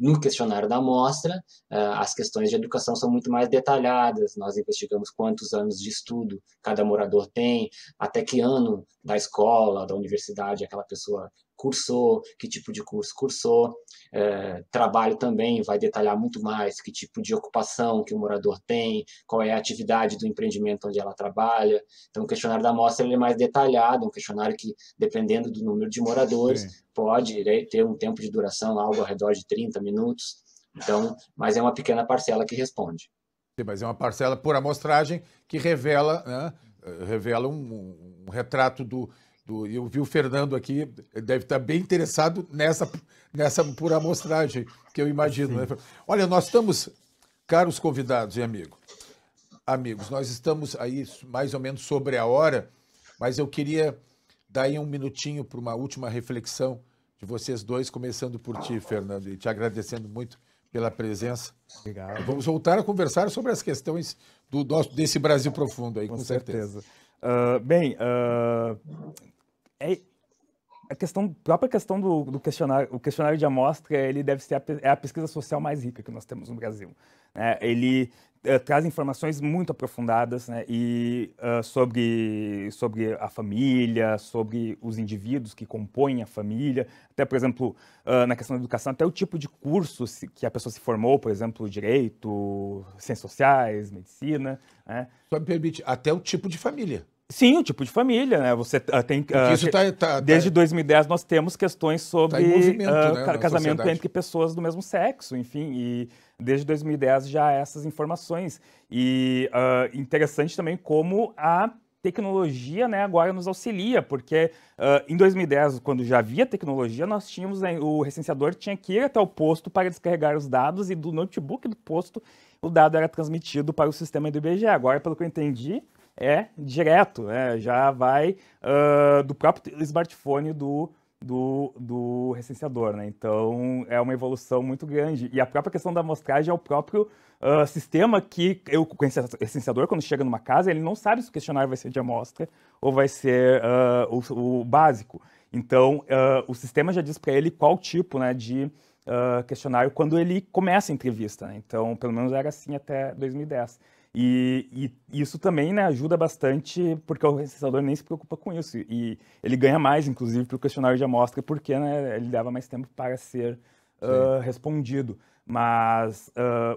No questionário da amostra, eh, as questões de educação são muito mais detalhadas. Nós investigamos quantos anos de estudo cada morador tem, até que ano da escola, da universidade aquela pessoa cursou, que tipo de curso cursou. É, trabalho também vai detalhar muito mais que tipo de ocupação que o morador tem, qual é a atividade do empreendimento onde ela trabalha. Então, o questionário da amostra é mais detalhado, um questionário que, dependendo do número de moradores, Sim. pode né, ter um tempo de duração, algo ao redor de 30 minutos. Então, mas é uma pequena parcela que responde. Sim, mas é uma parcela por amostragem que revela, né, revela um, um retrato do, do, eu vi o Fernando aqui, deve estar bem interessado nessa, nessa pura amostragem, que eu imagino. Né? Olha, nós estamos, caros convidados e amigo, amigos, nós estamos aí mais ou menos sobre a hora, mas eu queria dar aí um minutinho para uma última reflexão de vocês dois, começando por ti, Fernando, e te agradecendo muito pela presença. Obrigado. Vamos voltar a conversar sobre as questões do nosso, desse Brasil profundo aí, com, com certeza. certeza. Uh, bem, uh, é, a questão, própria questão do, do, questionário, o questionário de amostra, ele deve ser a, é a pesquisa social mais rica que nós temos no Brasil. Né? Ele é, traz informações muito aprofundadas né? e uh, sobre, sobre a família, sobre os indivíduos que compõem a família, até, por exemplo, uh, na questão da educação, até o tipo de curso que a pessoa se formou, por exemplo, direito, ciências sociais, medicina. Né? Só me permite, até o tipo de família. Sim, o tipo de família, né? Você ah, tem ah, isso tá, tá, tá, desde tá, 2010 nós temos questões tá sobre uh, né, casamento entre pessoas do mesmo sexo, enfim, e desde 2010 já há essas informações e uh, interessante também como a tecnologia né, agora nos auxilia, porque uh, em 2010, quando já havia tecnologia, nós tínhamos, né, o recenseador tinha que ir até o posto para descarregar os dados e do notebook do posto o dado era transmitido para o sistema do IBGE. Agora, pelo que eu entendi, é direto, né? já vai uh, do próprio smartphone do, do, do recenseador. Né? Então é uma evolução muito grande. E a própria questão da amostragem é o próprio uh, sistema que eu, o recenseador, quando chega numa casa, ele não sabe se o questionário vai ser de amostra ou vai ser uh, o, o, básico. Então o sistema já diz para ele qual tipo né, de questionário quando ele começa a entrevista. Né? Então, pelo menos era assim até 2010. E, e, isso também né, ajuda bastante, porque o recenseador nem se preocupa com isso. E ele ganha mais, inclusive, pelo questionário de amostra, porque né, ele leva mais tempo para ser uh, respondido. Mas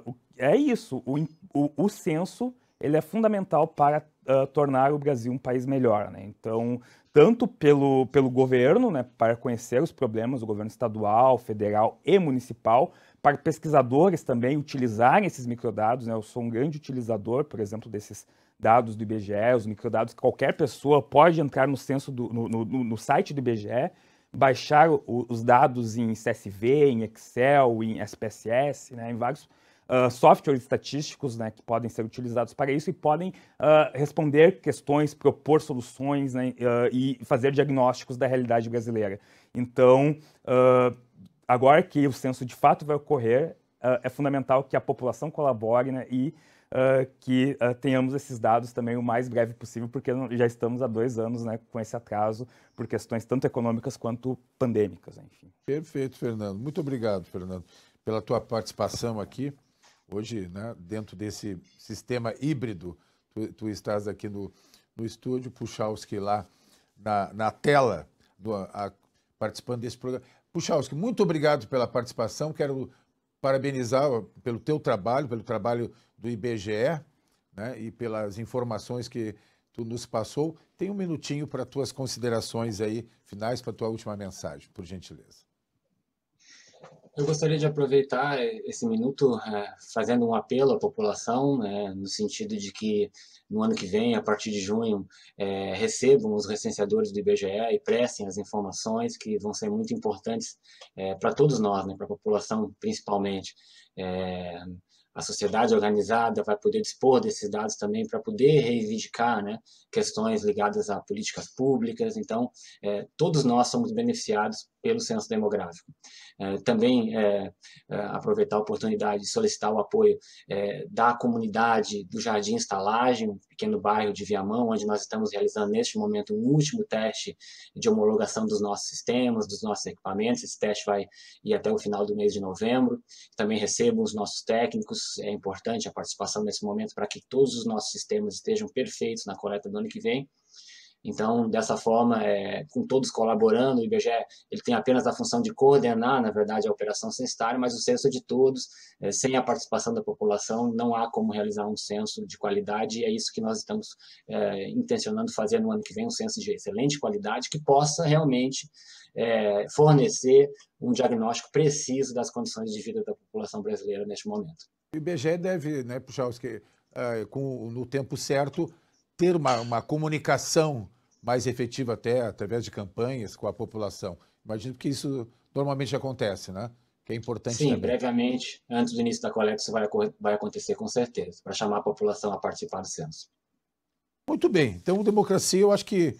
uh, é isso, o, o, o censo ele é fundamental para uh, tornar o Brasil um país melhor. Né? Então, tanto pelo, pelo governo, né, para conhecer os problemas, o governo estadual, federal e municipal, para pesquisadores também utilizarem esses microdados. Né? Eu sou um grande utilizador, por exemplo, desses dados do IBGE, os microdados que qualquer pessoa pode entrar no censo do, no, no, no site do IBGE, baixar o, os dados em CSV, em Excel, em SPSS, né, em vários uh, softwares estatísticos né, que podem ser utilizados para isso e podem uh, responder questões, propor soluções né, ah, e fazer diagnósticos da realidade brasileira. Então, agora que o censo de fato vai ocorrer, é fundamental que a população colabore né, e Uh, que uh, tenhamos esses dados também o mais breve possível, porque já estamos há dois anos né, com esse atraso por questões tanto econômicas quanto pandêmicas, enfim. Perfeito, Fernando. Muito obrigado, Fernando, pela tua participação aqui. Hoje, né, dentro desse sistema híbrido, tu, tu estás aqui no, no estúdio, Puchalski lá na, na tela, do, a, participando desse programa. Puchalski, muito obrigado pela participação. Quero parabenizar pelo teu trabalho, pelo trabalho do IBGE né, e pelas informações que tu nos passou. Tem um minutinho para tuas considerações aí finais, para tua última mensagem, por gentileza. Eu gostaria de aproveitar esse minuto é, fazendo um apelo à população, é, no sentido de que no ano que vem, a partir de junho, é, recebam os recenseadores do IBGE e prestem as informações que vão ser muito importantes é, para todos nós, né, para a população principalmente. É, a sociedade organizada vai poder dispor desses dados também para poder reivindicar né, questões ligadas a políticas públicas. Então, é, todos nós somos beneficiados pelo censo demográfico. É, também é, é, aproveitar a oportunidade de solicitar o apoio da comunidade do Jardim Estalagem, um pequeno bairro de Viamão, onde nós estamos realizando neste momento um último teste de homologação dos nossos sistemas, dos nossos equipamentos. Esse teste vai ir até o final do mês de novembro. Também recebo os nossos técnicos, é importante a participação nesse momento para que todos os nossos sistemas estejam perfeitos na coleta do ano que vem. Então, dessa forma, é, com todos colaborando, o IBGE ele tem apenas a função de coordenar, na verdade, a operação censitária, mas o censo é de todos, é, sem a participação da população, não há como realizar um censo de qualidade, e é isso que nós estamos é, intencionando fazer no ano que vem, um censo de excelente qualidade, que possa realmente é, fornecer um diagnóstico preciso das condições de vida da população brasileira neste momento. O IBGE deve, né, Puchalski, é, com, no tempo certo, ter uma, uma comunicação mais efetiva até através de campanhas com a população. Imagino que isso normalmente acontece, né? Que é importante. Sim, também. brevemente, antes do início da coleta, isso vai, vai acontecer com certeza, para chamar a população a participar do censo. Muito bem. Então, democracia, eu acho que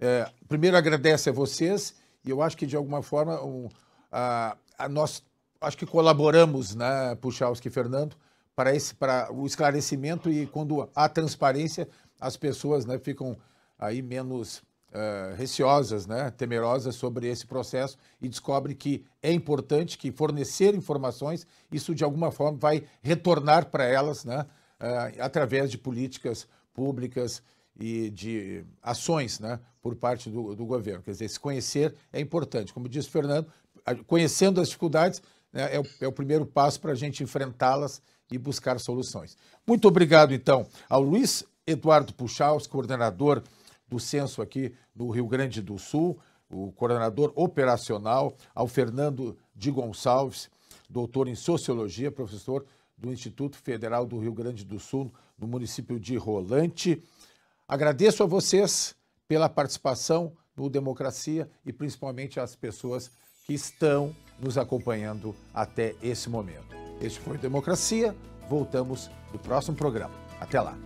é, primeiro agradece a vocês e eu acho que de alguma forma um, a, a nós acho que colaboramos, né, Puchalski e Fernando, para esse para o esclarecimento e quando há transparência as pessoas, né, ficam aí menos uh, receosas, né, temerosas sobre esse processo e descobre que é importante que fornecer informações, isso de alguma forma vai retornar para elas, né, uh, através de políticas públicas e de ações, né, por parte do, do governo. Quer dizer, se conhecer é importante. Como disse o Fernando, conhecendo as dificuldades né, é, o, é o primeiro passo para a gente enfrentá-las e buscar soluções. Muito obrigado, então, ao Luiz Eduardo Puchaus, coordenador do censo aqui do Rio Grande do Sul, o coordenador operacional, ao Fernando de Gonçalves, doutor em Sociologia, professor do Instituto Federal do Rio Grande do Sul, no município de Rolante. Agradeço a vocês pela participação no Democracia e principalmente às pessoas que estão nos acompanhando até esse momento. Este foi Democracia, voltamos no próximo programa. Até lá.